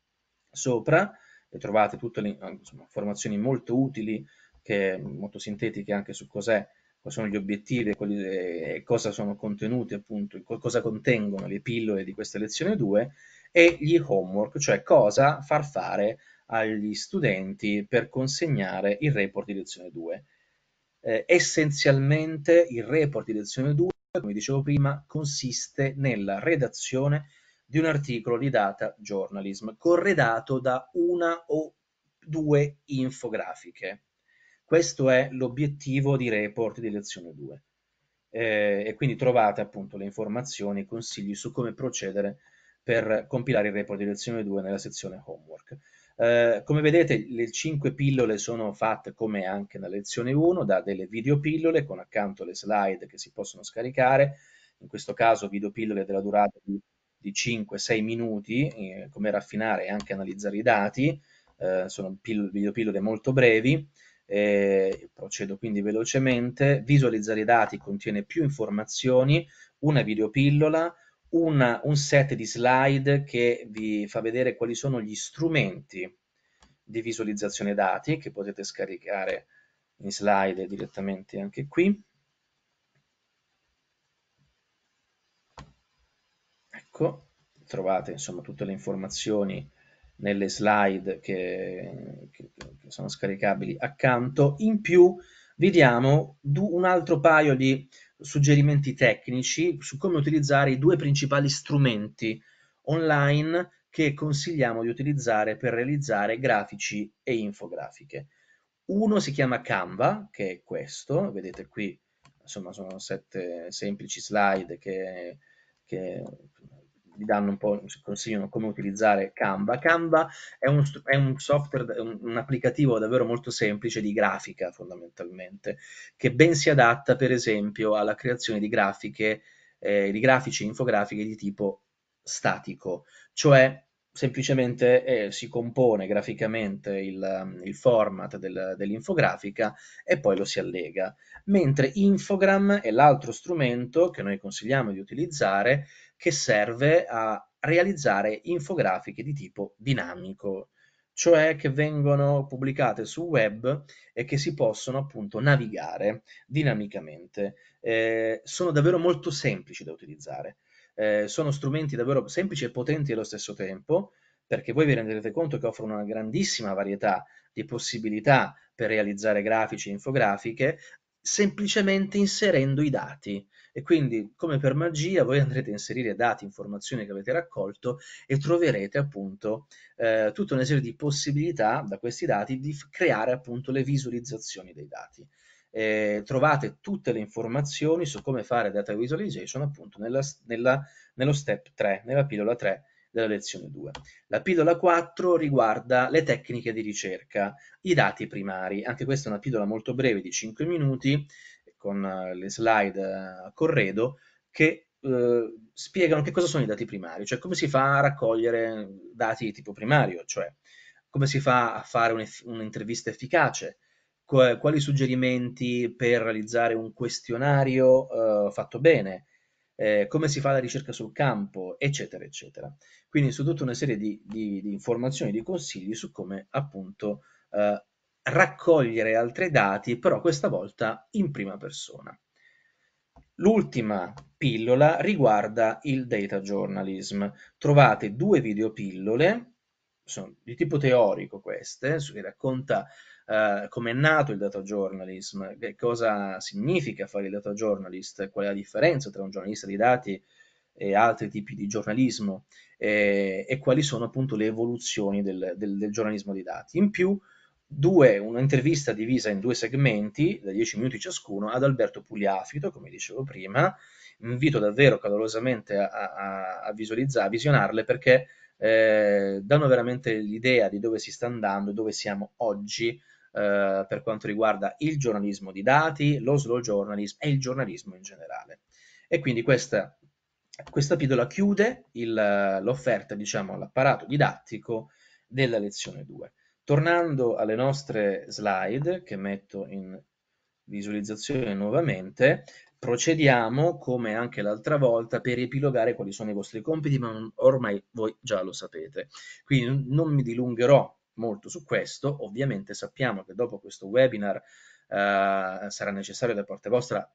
sopra e trovate tutte le insomma, informazioni molto utili, che, molto sintetiche anche su cos'è, quali sono gli obiettivi e cosa sono contenuti appunto, cosa contengono le pillole di questa lezione 2 e gli homework, cioè cosa far fare agli studenti per consegnare il report di lezione 2. Eh, essenzialmente il report di lezione 2, come dicevo prima, consiste nella redazione di un articolo di Data Journalism corredato da una o due infografiche. Questo è l'obiettivo di report di lezione 2. Eh, e quindi trovate appunto le informazioni e consigli su come procedere per compilare il report di lezione 2 nella sezione homework. Eh, come vedete le 5 pillole sono fatte come anche nella lezione 1 da delle videopillole con accanto le slide che si possono scaricare, in questo caso videopillole della durata di di 5-6 minuti, eh, come raffinare e anche analizzare i dati, eh, sono videopillole molto brevi, eh, procedo quindi velocemente, visualizzare i dati contiene più informazioni, una videopillola, una, un set di slide che vi fa vedere quali sono gli strumenti di visualizzazione dati che potete scaricare in slide direttamente anche qui blocco, trovate insomma tutte le informazioni nelle slide che, che, che sono scaricabili accanto, in più vi diamo un altro paio di suggerimenti tecnici su come utilizzare i due principali strumenti online che consigliamo di utilizzare per realizzare grafici e infografiche. Uno si chiama Canva, che è questo, vedete qui, insomma sono sette semplici slide che, che vi danno un po', consigliano come utilizzare Canva. Canva è un, è un software, un, un applicativo davvero molto semplice di grafica fondamentalmente, che ben si adatta per esempio alla creazione di grafiche, eh, di grafici infografiche di tipo statico, cioè semplicemente eh, si compone graficamente il, il format del, dell'infografica e poi lo si allega. Mentre Infogram è l'altro strumento che noi consigliamo di utilizzare che serve a realizzare infografiche di tipo dinamico, cioè che vengono pubblicate sul web e che si possono appunto navigare dinamicamente. Eh, sono davvero molto semplici da utilizzare, eh, sono strumenti davvero semplici e potenti allo stesso tempo, perché voi vi renderete conto che offrono una grandissima varietà di possibilità per realizzare grafici e infografiche, semplicemente inserendo i dati e quindi come per magia voi andrete a inserire dati, informazioni che avete raccolto e troverete appunto eh, tutta una serie di possibilità da questi dati di creare appunto le visualizzazioni dei dati. Eh, trovate tutte le informazioni su come fare data visualization appunto nella, nella, nello step 3, nella pillola 3 della lezione 2. La pillola 4 riguarda le tecniche di ricerca, i dati primari. Anche questa è una pillola molto breve di 5 minuti, con eh, le slide eh, a corredo, che eh, spiegano che cosa sono i dati primari, cioè come si fa a raccogliere dati di tipo primario, cioè come si fa a fare un'intervista efficace, quali suggerimenti per realizzare un questionario eh, fatto bene, eh, come si fa la ricerca sul campo, eccetera, eccetera. Quindi su tutta una serie di, di, di informazioni, di consigli su come appunto eh, raccogliere altri dati, però questa volta in prima persona. L'ultima pillola riguarda il data journalism. Trovate due videopillole, sono di tipo teorico queste, che racconta eh, come è nato il data journalism, che cosa significa fare il data journalist, qual è la differenza tra un giornalista di dati e altri tipi di giornalismo e, e quali sono appunto le evoluzioni del, del, del giornalismo di dati. In più, due, un'intervista divisa in due segmenti da 10 minuti ciascuno ad Alberto Pugliafito, come dicevo prima, invito davvero calorosamente a, a, a, visualizzare, a visionarle perché eh, danno veramente l'idea di dove si sta andando e dove siamo oggi eh, per quanto riguarda il giornalismo di dati, lo slow journalism e il giornalismo in generale. E quindi questa, questa pillola chiude l'offerta, diciamo, all'apparato didattico della lezione 2. Tornando alle nostre slide, che metto in visualizzazione nuovamente, procediamo come anche l'altra volta per riepilogare quali sono i vostri compiti, ma ormai voi già lo sapete. Quindi non mi dilungherò molto su questo. Ovviamente sappiamo che dopo questo webinar eh, sarà necessario da parte vostra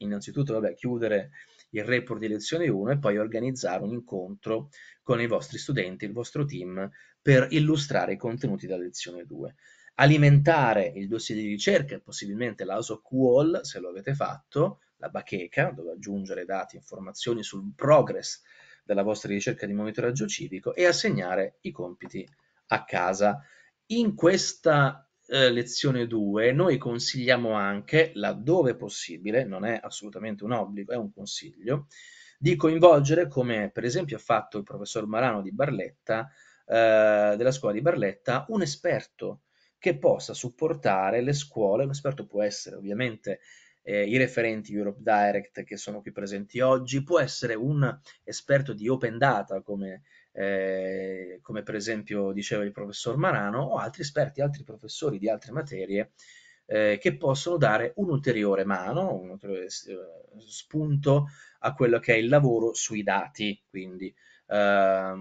innanzitutto vabbè, chiudere il report di lezione 1 e poi organizzare un incontro con i vostri studenti, il vostro team, per illustrare i contenuti della lezione 2. Alimentare il dossier di ricerca e possibilmente l'ASOC Wall, se lo avete fatto, la bacheca, dove aggiungere dati, e informazioni sul progress della vostra ricerca di monitoraggio civico e assegnare i compiti a casa. In questa eh, lezione 2 noi consigliamo anche, laddove possibile, non è assolutamente un obbligo, è un consiglio, di coinvolgere, come per esempio ha fatto il professor Marano di Barletta, eh, della scuola di Barletta, un esperto che possa supportare le scuole, un esperto può essere ovviamente eh, i referenti Europe Direct che sono qui presenti oggi, può essere un esperto di open data come eh, come per esempio diceva il professor Marano, o altri esperti, altri professori di altre materie eh, che possono dare un'ulteriore mano, un ulteriore eh, spunto a quello che è il lavoro sui dati. Quindi eh,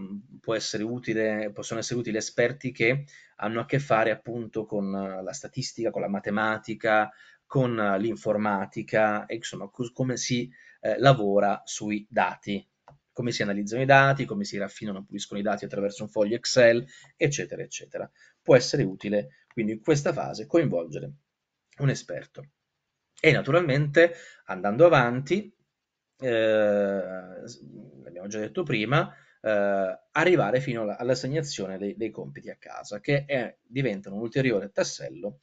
essere utile, possono essere utili esperti che hanno a che fare appunto con la statistica, con la matematica, con l'informatica, insomma, come si eh, lavora sui dati come si analizzano i dati, come si raffinano e puliscono i dati attraverso un foglio Excel, eccetera, eccetera. Può essere utile quindi in questa fase coinvolgere un esperto. E naturalmente andando avanti, eh, l'abbiamo già detto prima, eh, arrivare fino all'assegnazione dei, dei, compiti a casa, che è, diventano un ulteriore tassello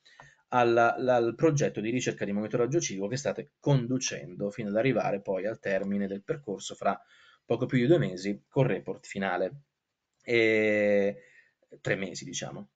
alla, al progetto di ricerca di monitoraggio civico che state conducendo fino ad arrivare poi al termine del percorso fra poco più di due mesi col report finale. E, tre mesi, diciamo.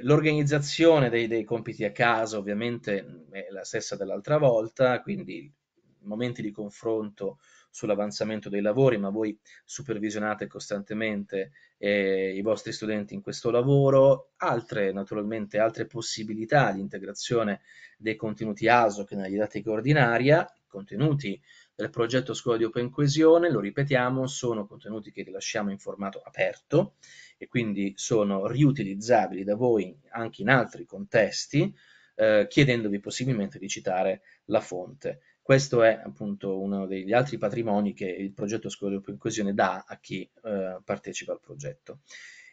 l'organizzazione dei, dei, compiti a casa ovviamente è la stessa dell'altra volta, quindi momenti di confronto sull'avanzamento dei lavori, ma voi supervisionate costantemente eh, i vostri studenti in questo lavoro, altre naturalmente altre possibilità di integrazione dei contenuti ASOC che nella didattica ordinaria, contenuti del progetto Scuola di Open Coesione, lo ripetiamo, sono contenuti che rilasciamo in formato aperto e quindi sono riutilizzabili da voi anche in altri contesti, eh, chiedendovi possibilmente di citare la fonte. Questo è appunto uno degli altri patrimoni che il progetto Scuola di Open Coesione dà a chi eh, partecipa al progetto.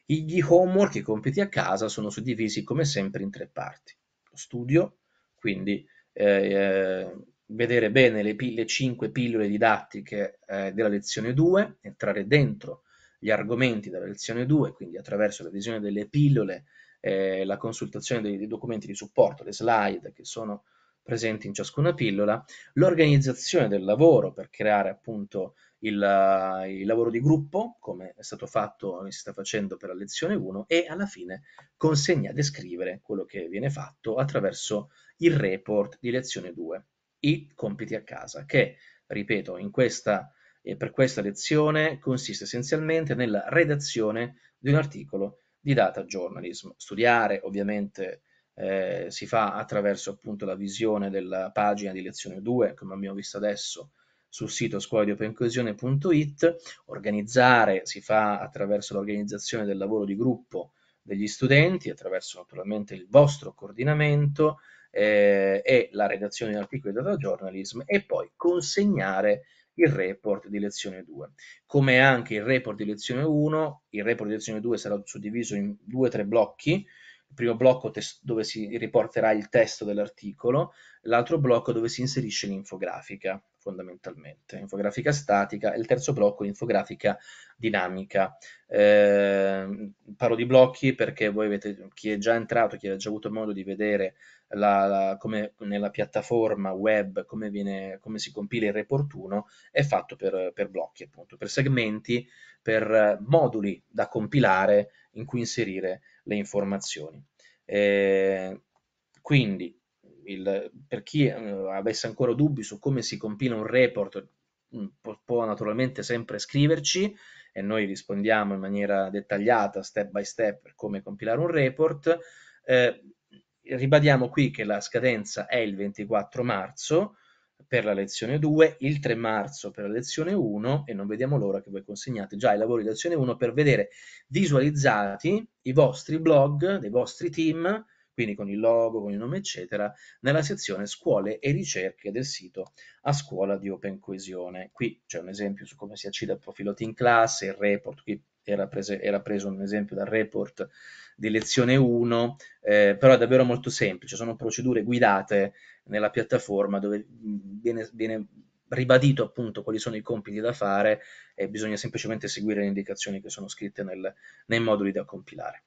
Gli homework, i compiti a casa, sono suddivisi come sempre in tre parti. Lo studio, quindi eh, eh vedere bene le, le 5 pillole didattiche eh, della lezione 2, entrare dentro gli argomenti della lezione 2, quindi attraverso la visione delle pillole, eh, la consultazione dei, dei, documenti di supporto, le slide che sono presenti in ciascuna pillola, l'organizzazione del lavoro per creare appunto il, eh, il, lavoro di gruppo, come è stato fatto e si sta facendo per la lezione 1, e alla fine consegna, a descrivere quello che viene fatto attraverso il report di lezione 2 i compiti a casa, che, ripeto, in questa, e eh, per questa lezione consiste essenzialmente nella redazione di un articolo di data journalism. Studiare ovviamente eh, si fa attraverso appunto la visione della pagina di lezione 2, come abbiamo visto adesso, sul sito scuolaopenclusione.it, organizzare si fa attraverso l'organizzazione del lavoro di gruppo degli studenti, attraverso naturalmente il vostro coordinamento, eh, e la redazione di articoli di data journalism e poi consegnare il report di lezione 2. Come anche il report di lezione 1, il report di lezione 2 sarà suddiviso in due o tre blocchi, primo blocco dove si riporterà il testo dell'articolo, l'altro blocco dove si inserisce l'infografica, fondamentalmente, infografica statica, e il terzo blocco infografica dinamica. Eh, parlo di blocchi perché voi avete, chi è già entrato, chi ha già avuto modo di vedere la, la, come nella piattaforma web come, viene, come, si compila il report 1, è fatto per, per blocchi, appunto, per segmenti, per moduli da compilare in cui inserire le informazioni. Eh, quindi, il, per chi eh, avesse ancora dubbi su come si compila un report, mm, può, può naturalmente sempre scriverci e noi rispondiamo in maniera dettagliata, step by step, per come compilare un report. Eh, ribadiamo qui che la scadenza è il 24 marzo, per la lezione 2, il 3 marzo per la lezione 1 e non vediamo l'ora che voi consegnate già i lavori di lezione 1 per vedere visualizzati i vostri blog dei vostri team, quindi con il logo, con il nome eccetera, nella sezione scuole e ricerche del sito a scuola di Open Coesione. Qui c'è un esempio su come si accede al profilo Team Class, il report, qui era, prese, era preso un esempio dal report di lezione 1, eh, però è davvero molto semplice, sono procedure guidate nella piattaforma dove viene, viene ribadito appunto quali sono i compiti da fare e bisogna semplicemente seguire le indicazioni che sono scritte nel, nei moduli da compilare.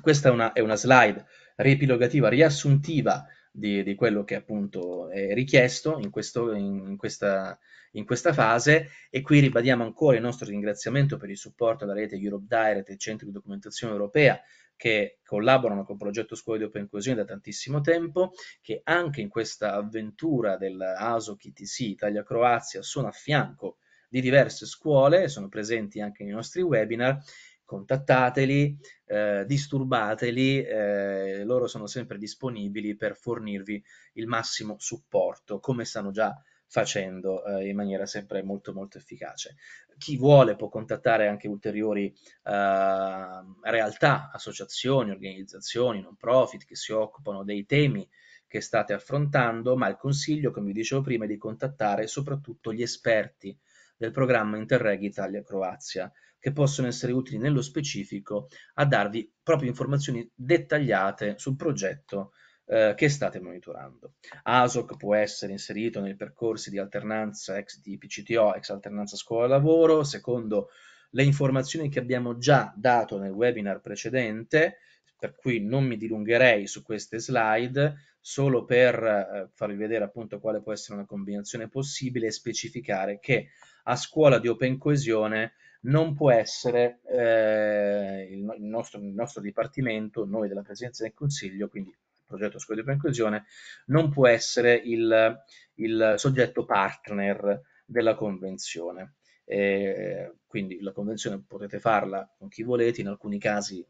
Questa è una, è una slide riepilogativa, riassuntiva di, di quello che appunto è richiesto in, questo, in, questa, in, questa, fase e qui ribadiamo ancora il nostro ringraziamento per il supporto alla rete Europe Direct e il Centro di Documentazione Europea che collaborano col progetto Scuola di Open Coesione da tantissimo tempo, che anche in questa avventura dell'ASO KTC Italia-Croazia sono a fianco di diverse scuole, sono presenti anche nei nostri webinar contattateli, eh, disturbateli, eh, loro sono sempre disponibili per fornirvi il massimo supporto, come stanno già facendo eh, in maniera sempre molto molto efficace. Chi vuole può contattare anche ulteriori eh, realtà, associazioni, organizzazioni, non profit che si occupano dei temi che state affrontando, ma il consiglio, come vi dicevo prima, è di contattare soprattutto gli esperti del programma Interreg Italia-Croazia che possono essere utili nello specifico a darvi proprio informazioni dettagliate sul progetto eh, che state monitorando. ASOC può essere inserito nei percorsi di alternanza ex di PCTO, ex alternanza scuola-lavoro, secondo le informazioni che abbiamo già dato nel webinar precedente, per cui non mi dilungherei su queste slide, solo per eh, farvi vedere appunto quale può essere una combinazione possibile e specificare che a scuola di Open Coesione non può essere eh, il, il, nostro, il, nostro, dipartimento, noi della Presidenza del Consiglio, quindi il progetto Scuola di Inclusione, non può essere il, il soggetto partner della Convenzione. Eh, quindi la Convenzione potete farla con chi volete, in alcuni casi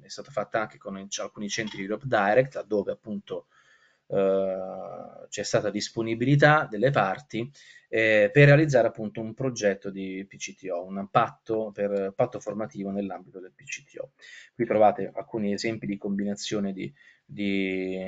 è stata fatta anche con alcuni centri di Europe Direct, laddove appunto eh, c'è stata disponibilità delle parti eh, per realizzare appunto un progetto di PCTO, un patto, per, patto formativo nell'ambito del PCTO. Qui trovate alcuni esempi di combinazione di, di,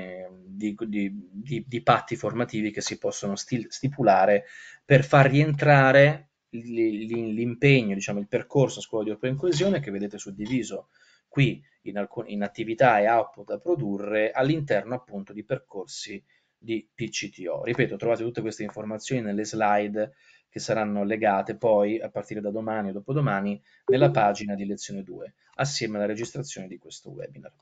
di, di patti formativi che si possono stipulare per far rientrare l'impegno, diciamo, il percorso a scuola di open coesione che vedete suddiviso qui in, alcun, in attività e output da produrre all'interno appunto di percorsi di PCTO. Ripeto, trovate tutte queste informazioni nelle slide che saranno legate poi a partire da domani o dopodomani nella pagina di lezione 2 assieme alla registrazione di questo webinar.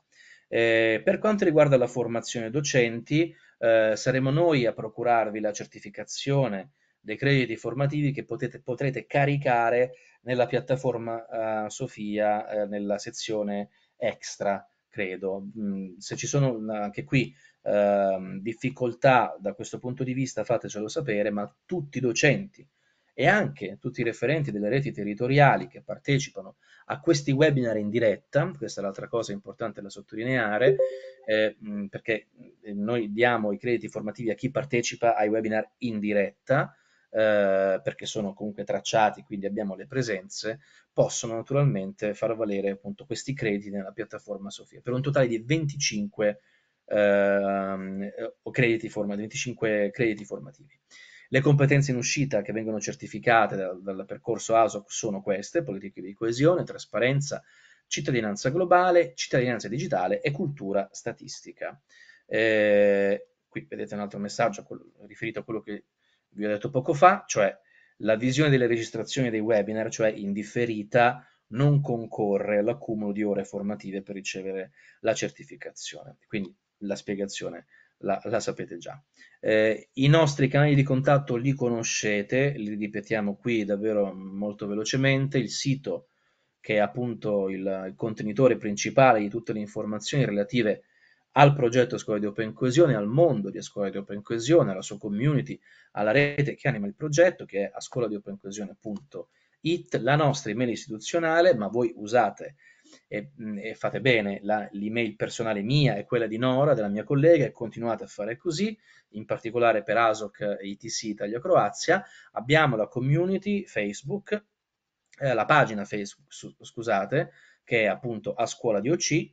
Eh, per quanto riguarda la formazione docenti, eh, saremo noi a procurarvi la certificazione dei crediti formativi che potete, potrete caricare nella piattaforma uh, Sofia, uh, nella sezione extra, credo. Mm, se ci sono mm, anche qui uh, difficoltà da questo punto di vista, fatecelo sapere, ma tutti i docenti e anche tutti i referenti delle reti territoriali che partecipano a questi webinar in diretta, questa è l'altra cosa importante da sottolineare, eh, mm, perché eh, noi diamo i crediti formativi a chi partecipa ai webinar in diretta, eh, perché sono comunque tracciati, quindi abbiamo le presenze, possono naturalmente far valere appunto questi crediti nella piattaforma Sofia, per un totale di 25 ehm, eh, crediti, forma, 25 crediti formativi. Le competenze in uscita che vengono certificate dal, dal percorso ASOC sono queste, politiche di coesione, trasparenza, cittadinanza globale, cittadinanza digitale e cultura statistica. Eh, qui vedete un altro messaggio riferito a quello che vi ho detto poco fa, cioè la visione delle registrazioni dei webinar, cioè indifferita, non concorre all'accumulo di ore formative per ricevere la certificazione. Quindi la spiegazione la, la sapete già. Eh, I nostri canali di contatto li conoscete, li ripetiamo qui davvero molto velocemente, il sito che è appunto il, il contenitore principale di tutte le informazioni relative a al progetto Scuola di Open Coesione, al mondo di Scuola di Open Coesione, alla sua community, alla rete che anima il progetto che è a scuola di opencoesione.it, la nostra email istituzionale, ma voi usate e, mm, e fate bene la, l'email personale mia e quella di Nora, della mia collega, e continuate a fare così, in particolare per ASOC ITC Italia Croazia. Abbiamo la community Facebook, eh, la pagina Facebook, su, scusate, che è appunto a scuola di OC,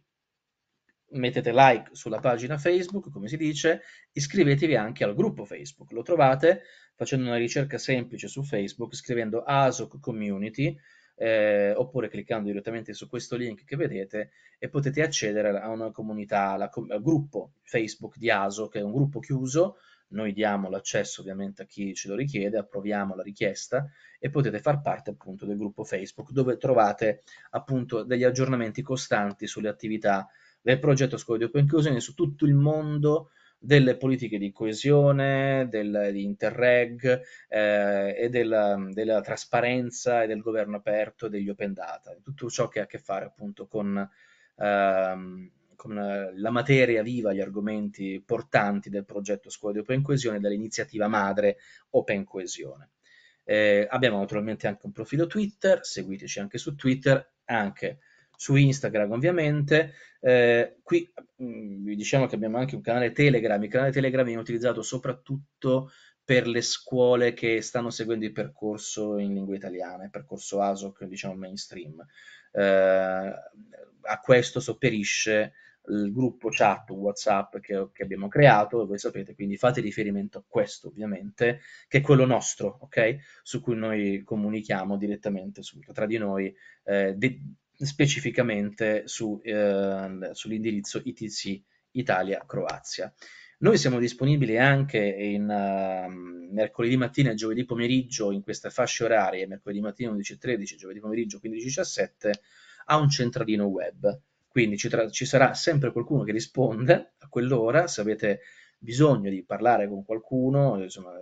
mettete like sulla pagina Facebook, come si dice, iscrivetevi anche al gruppo Facebook. Lo trovate facendo una ricerca semplice su Facebook, scrivendo ASOC Community, eh, oppure cliccando direttamente su questo link che vedete e potete accedere a una comunità, alla, al gruppo Facebook di ASOC, che è un gruppo chiuso, noi diamo l'accesso ovviamente a chi ce lo richiede, approviamo la richiesta e potete far parte appunto del gruppo Facebook dove trovate appunto degli aggiornamenti costanti sulle attività del progetto Scuola di Open Inclusion su tutto il mondo delle politiche di coesione, del, di Interreg eh, e della, della, trasparenza e del governo aperto e degli open data, tutto ciò che ha a che fare appunto con, ehm, con eh, la materia viva, gli argomenti portanti del progetto Scuola di Open Coesione e dell'iniziativa madre Open Coesione. Eh, abbiamo naturalmente anche un profilo Twitter, seguiteci anche su Twitter, anche su Instagram ovviamente. Eh, qui vi mm, diciamo che abbiamo anche un canale Telegram, il canale Telegram viene utilizzato soprattutto per le scuole che stanno seguendo il percorso in lingua italiana, il percorso ASOC, diciamo mainstream. Eh, a questo sopperisce il gruppo chat WhatsApp che, che, abbiamo creato, voi sapete, quindi fate riferimento a questo ovviamente, che è quello nostro, ok? Su cui noi comunichiamo direttamente subito tra di noi, eh, de- specificamente su, eh, sull'indirizzo ITC Italia-Croazia. Noi siamo disponibili anche in, uh, mercoledì mattina e giovedì pomeriggio in queste fasce orarie, mercoledì mattina 11.13, giovedì pomeriggio 15.17, a un centralino web. Quindi ci, ci sarà sempre qualcuno che risponde a quell'ora, se avete bisogno di parlare con qualcuno, insomma,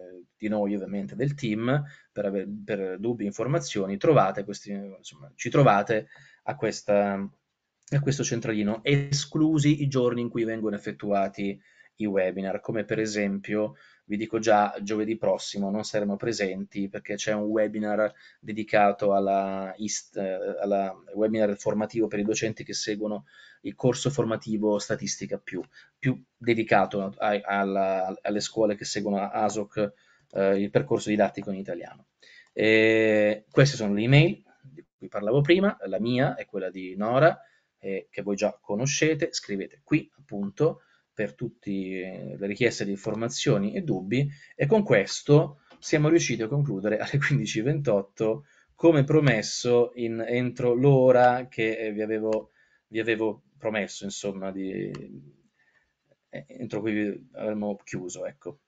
di noi ovviamente del team, per, aver, per dubbi, informazioni, trovate questi, insomma, ci trovate a, questa, a questo centralino, esclusi i giorni in cui vengono effettuati i webinar, come per esempio vi dico già giovedì prossimo non saremo presenti perché c'è un webinar dedicato alla, IST, eh, alla webinar formativo per i docenti che seguono il corso formativo statistica più, più dedicato a, a, alla, alle scuole che seguono ASOC eh, il percorso didattico in italiano. E queste sono le email di cui parlavo prima, la mia è quella di Nora, eh, che voi già conoscete, scrivete qui appunto per tutte eh, le richieste di informazioni e dubbi e con questo siamo riusciti a concludere alle 15.28 come promesso in, entro l'ora che eh, vi avevo, vi avevo promesso, insomma, di, eh, entro cui avremmo chiuso, ecco.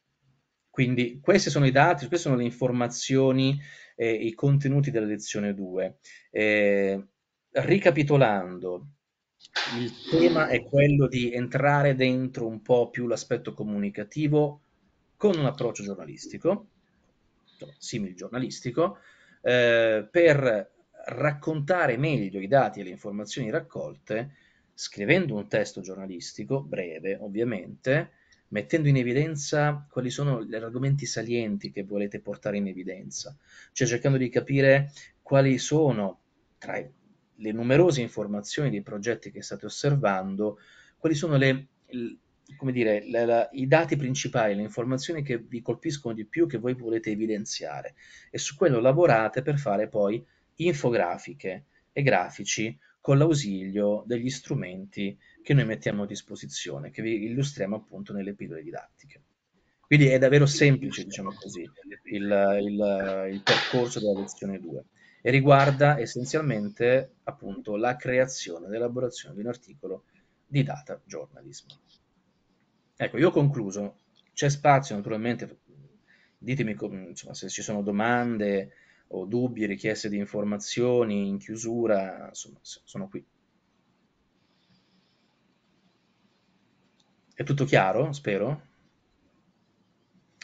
Quindi questi sono i dati, queste sono le informazioni, eh, i contenuti della lezione 2. Eh, ricapitolando, il tema è quello di entrare dentro un po' più l'aspetto comunicativo con un approccio giornalistico, simil giornalistico, eh, per raccontare meglio i dati e le informazioni raccolte scrivendo un testo giornalistico, breve ovviamente, mettendo in evidenza quali sono gli argomenti salienti che volete portare in evidenza, cioè cercando di capire quali sono, tra le numerose informazioni dei progetti che state osservando, quali sono le, come dire, la, la, i dati principali, le informazioni che vi colpiscono di più, che voi volete evidenziare e su quello lavorate per fare poi infografiche e grafici con l'ausilio degli strumenti che noi mettiamo a disposizione, che vi illustriamo appunto nelle pillole didattiche. Quindi è davvero semplice, diciamo così, il, il, il percorso della lezione 2 e riguarda essenzialmente appunto la creazione, l'elaborazione di un articolo di data journalism. Ecco, io ho concluso. C'è spazio naturalmente, ditemi insomma, se ci sono domande, o dubbi, richieste di informazioni in chiusura, insomma, sono qui. È tutto chiaro, spero?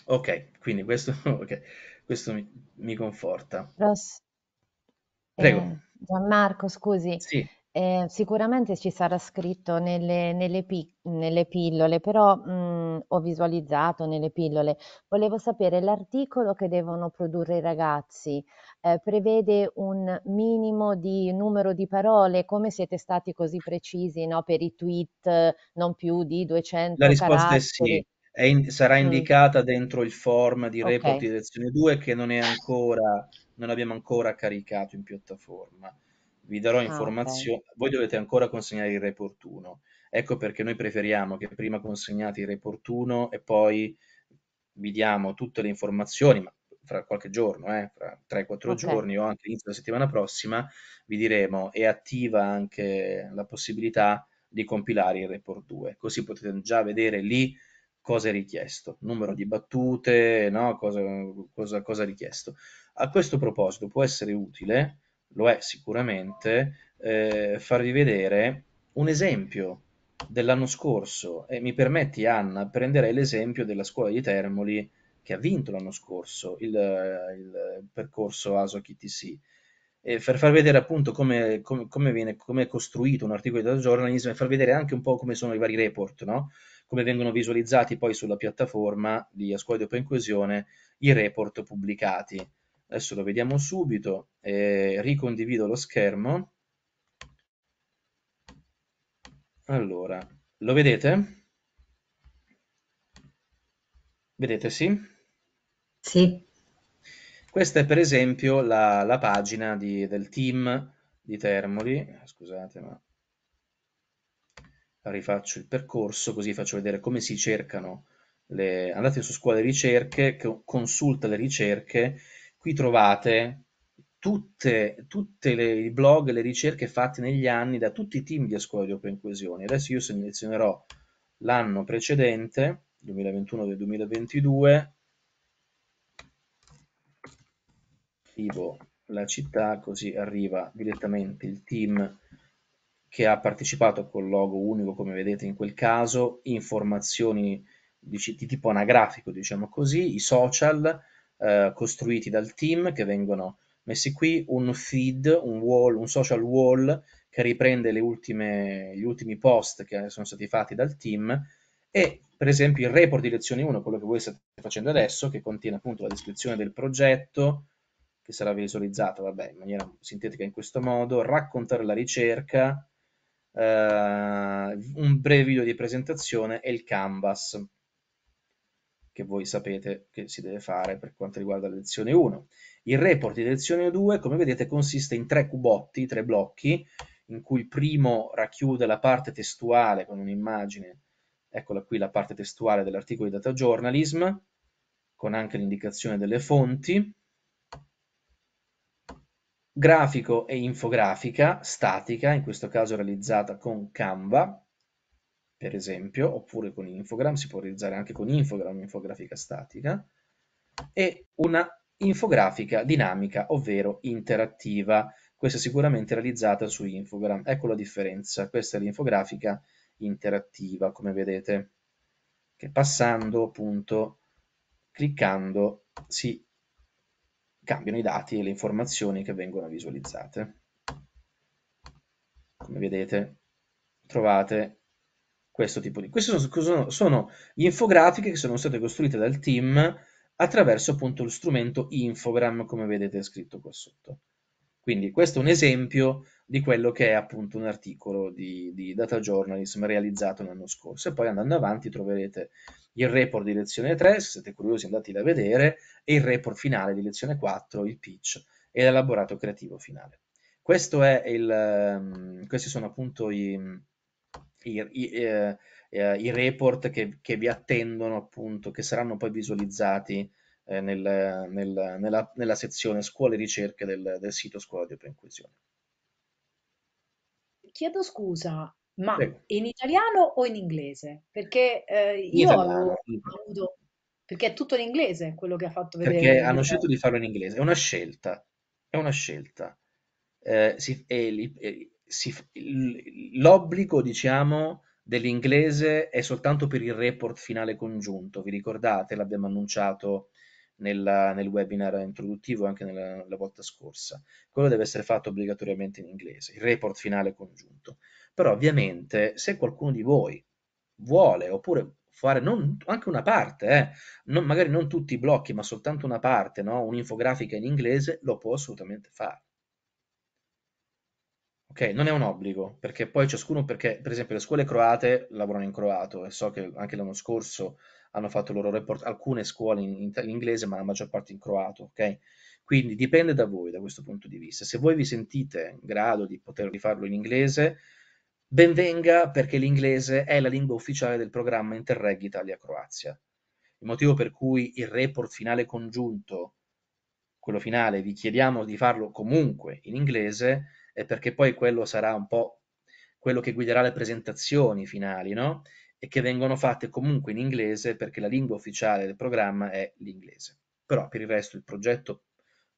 Ok, quindi questo, okay, questo mi, mi, conforta. Prego. Eh, Gianmarco, scusi. Sì. Ehm, sicuramente ci sarà scritto nelle nelle nelle pillole, però, mhmm, ho visualizzato nelle pillole. Volevo sapere l'articolo che devono produrre i ragazzi, ehm, prevede un minimo di numero di parole? Come siete stati così precisi, no, per i tweet non più di La 200 risposta è sì. caratteri? È in sarà Mh. Mm. indicata dentro il form di report Okay. di lezione 2 che non è ancora non abbiamo ancora caricato in piattaforma vi darò ah, informazioni, voi dovete ancora consegnare il report 1. Ecco perché noi preferiamo che prima consegnate il report 1 e poi vi diamo tutte le informazioni, ma fra qualche giorno, eh, fra 3-4 okay. giorni o anche inizio della settimana prossima, vi diremo è attiva anche la possibilità di compilare il report 2, così potete già vedere lì cosa è richiesto, numero di battute, no? cosa, cosa, cosa richiesto. A questo proposito può essere utile lo è sicuramente, eh, farvi vedere un esempio dell'anno scorso. E mi permetti, Anna, prenderei l'esempio della scuola di Termoli che ha vinto l'anno scorso il, il percorso ASO KTC. E per far vedere appunto come, come, come, viene, come è costruito un articolo di giornalismo e far vedere anche un po' come sono i vari report, no? come vengono visualizzati poi sulla piattaforma di A Scuola di Open Coesione i report pubblicati adesso lo vediamo subito, e ricondivido lo schermo, allora, lo vedete? Vedete sì? Sì. Questa è per esempio la, la pagina di, del team di Termoli, scusate ma rifaccio il percorso così faccio vedere come si cercano le... andate su scuole ricerche, consulta le ricerche Qui trovate tutte, tutte le, i blog, le ricerche fatte negli anni da tutti i team di scuola di Open Coesione. Adesso io selezionerò l'anno precedente, 2021-2022, scrivo la città, così arriva direttamente il team che ha partecipato col logo unico, come vedete in quel caso, informazioni di, di tipo anagrafico, diciamo così, i social, eh, costruiti dal team che vengono messi qui, un feed, un wall, un social wall che riprende ultime, gli ultimi post che sono stati fatti dal team e per esempio il report di lezione 1, quello che voi state facendo adesso, che contiene appunto la descrizione del progetto, che sarà visualizzato vabbè, in maniera sintetica in questo modo, raccontare la ricerca, eh, un breve video di presentazione e il canvas che voi sapete che si deve fare per quanto riguarda la lezione 1. Il report di lezione 2, come vedete, consiste in tre cubotti, tre blocchi, in cui il primo racchiude la parte testuale con un'immagine, eccola qui la parte testuale dell'articolo di data journalism, con anche l'indicazione delle fonti, grafico e infografica statica, in questo caso realizzata con Canva, per esempio, oppure con Infogram, si può realizzare anche con Infogram, infografica statica, e una infografica dinamica, ovvero interattiva. Questa è sicuramente realizzata su Infogram. Ecco la differenza, questa è l'infografica interattiva, come vedete, che passando appunto, cliccando, si cambiano i dati e le informazioni che vengono visualizzate. Come vedete, trovate questo tipo di... Queste sono, sono, infografiche che sono state costruite dal team attraverso appunto lo strumento Infogram, come vedete scritto qua sotto. Quindi questo è un esempio di quello che è appunto un articolo di, di Data Journalism realizzato l'anno scorso. E poi andando avanti troverete il report di lezione 3, se siete curiosi andateli a vedere, e il report finale di lezione 4, il pitch, e l'elaborato creativo finale. Questo È il, ehm, questi sono appunto i, i, i, eh, eh, i report che, che, vi attendono, appunto, che saranno poi visualizzati eh, nel, nel, nella, nella, sezione scuole e ricerche del, del, sito Scuola di Open Inclusione. Chiedo scusa, ma Prego. in italiano o in inglese? Perché eh, io italiano, avuto... Perché è tutto in inglese quello che ha fatto vedere. hanno scelto di farlo in inglese, è una scelta, è una scelta. Eh, si, è, è, si, l'obbligo, diciamo, dell'inglese è soltanto per il report finale congiunto, vi ricordate? L'abbiamo annunciato nella, nel webinar introduttivo anche nella, la volta scorsa. Quello deve essere fatto obbligatoriamente in inglese, il report finale congiunto. Però ovviamente se qualcuno di voi vuole oppure fare non, anche una parte, eh, non, magari non tutti i blocchi, ma soltanto una parte, no? un'infografica in inglese, lo può assolutamente fare. Ok, non è un obbligo, perché poi ciascuno, perché per esempio le scuole croate lavorano in croato e so che anche l'anno scorso hanno fatto il loro report, alcune scuole in, in, in inglese, ma la maggior parte in croato, ok? Quindi dipende da voi da questo punto di vista. Se voi vi sentite in grado di poter rifarlo in inglese, benvenga perché l'inglese è la lingua ufficiale del programma Interreg Italia-Croazia. Il motivo per cui il report finale congiunto, quello finale, vi chiediamo di farlo comunque in inglese, eh, perché poi quello sarà un po' quello che guiderà le presentazioni finali, no? E che vengono fatte comunque in inglese perché la lingua ufficiale del programma è l'inglese. Però per il resto il progetto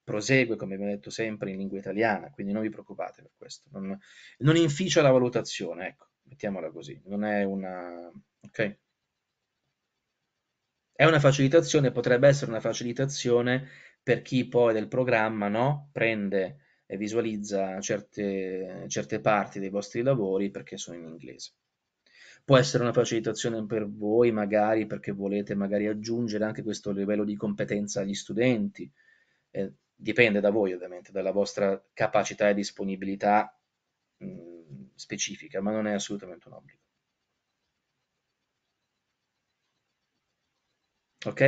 prosegue, come abbiamo detto sempre, in lingua italiana, quindi non vi preoccupate per questo. Non, non inficia la valutazione, ecco, mettiamola così. Non è una... ok? È una facilitazione, potrebbe essere una facilitazione per chi poi del programma no? prende e visualizza certe, certe parti dei vostri lavori perché sono in inglese. Può essere una facilitazione per voi, magari perché volete magari aggiungere anche questo livello di competenza agli studenti. Eh, dipende da voi, ovviamente, dalla vostra capacità e disponibilità mh, mm, specifica, ma non è assolutamente un obbligo. Ok?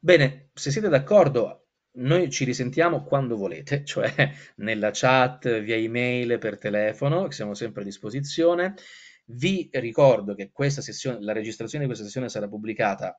Bene, se siete d'accordo, noi ci risentiamo quando volete, cioè nella chat, via email, per telefono, siamo sempre a disposizione. Vi ricordo che sessione, la registrazione di questa sessione sarà pubblicata,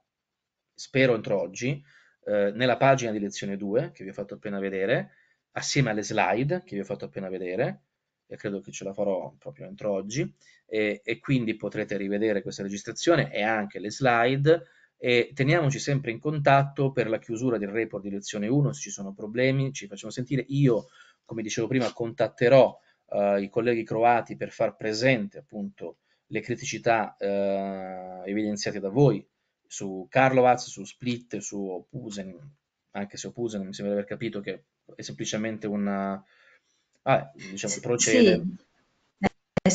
spero entro oggi, eh, nella pagina di lezione 2 che vi ho fatto appena vedere, assieme alle slide che vi ho fatto appena vedere, e credo che ce la farò proprio entro oggi, e, e quindi potrete rivedere questa registrazione e anche le slide e teniamoci sempre in contatto per la chiusura del report di lezione 1, se ci sono problemi ci facciamo sentire. Io, come dicevo prima, contatterò eh, i colleghi croati per far presente appunto le criticità eh, evidenziate da voi su Karlovac, su Split, su Opusen, anche se Opusen mi sembra di aver capito che è semplicemente una... Ah, diciamo, procede. Sì.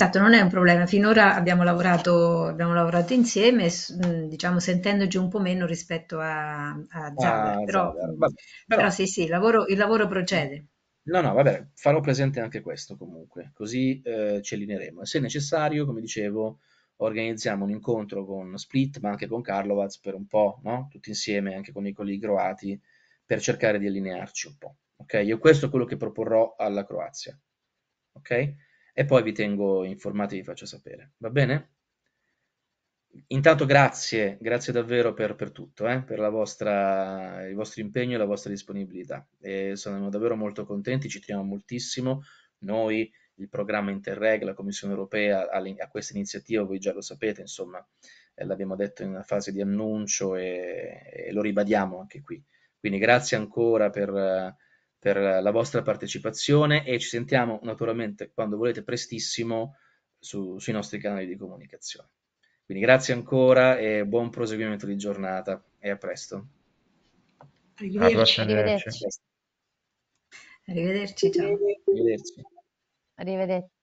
Esatto, non è un problema. Finora abbiamo lavorato, abbiamo lavorato insieme, mm, diciamo sentendoci un po' meno rispetto a, a Jabber, Ah, però, però mm, Però, sì, sì, il lavoro, il lavoro procede. no, no, vabbè, farò presente anche questo comunque, così eh, ci allineeremo. E se necessario, come dicevo, organizziamo un incontro con Split, ma anche con Karlovac per un po', no? Tutti insieme, anche con i colleghi croati, per cercare di allinearci un po'. Ok? Io questo è quello che proporrò alla Croazia. Ok? e poi vi tengo informati e vi faccio sapere. Va bene? Intanto grazie, grazie davvero per, per tutto, eh? per vostra, il vostro impegno e la vostra disponibilità. E sono davvero molto contenti, ci teniamo moltissimo. Noi, il programma Interreg, la Commissione europea, a, a questa iniziativa, voi già lo sapete, insomma, eh, l'abbiamo detto in una fase di annuncio e, e, lo ribadiamo anche qui. Quindi grazie ancora per... Eh, per la vostra partecipazione e ci sentiamo naturalmente quando volete prestissimo su, sui nostri canali di comunicazione. Quindi grazie ancora e buon proseguimento di giornata e a presto. Arrivederci. Arrivederci. Arrivederci. Ciao. Arrivederci. Arrivederci.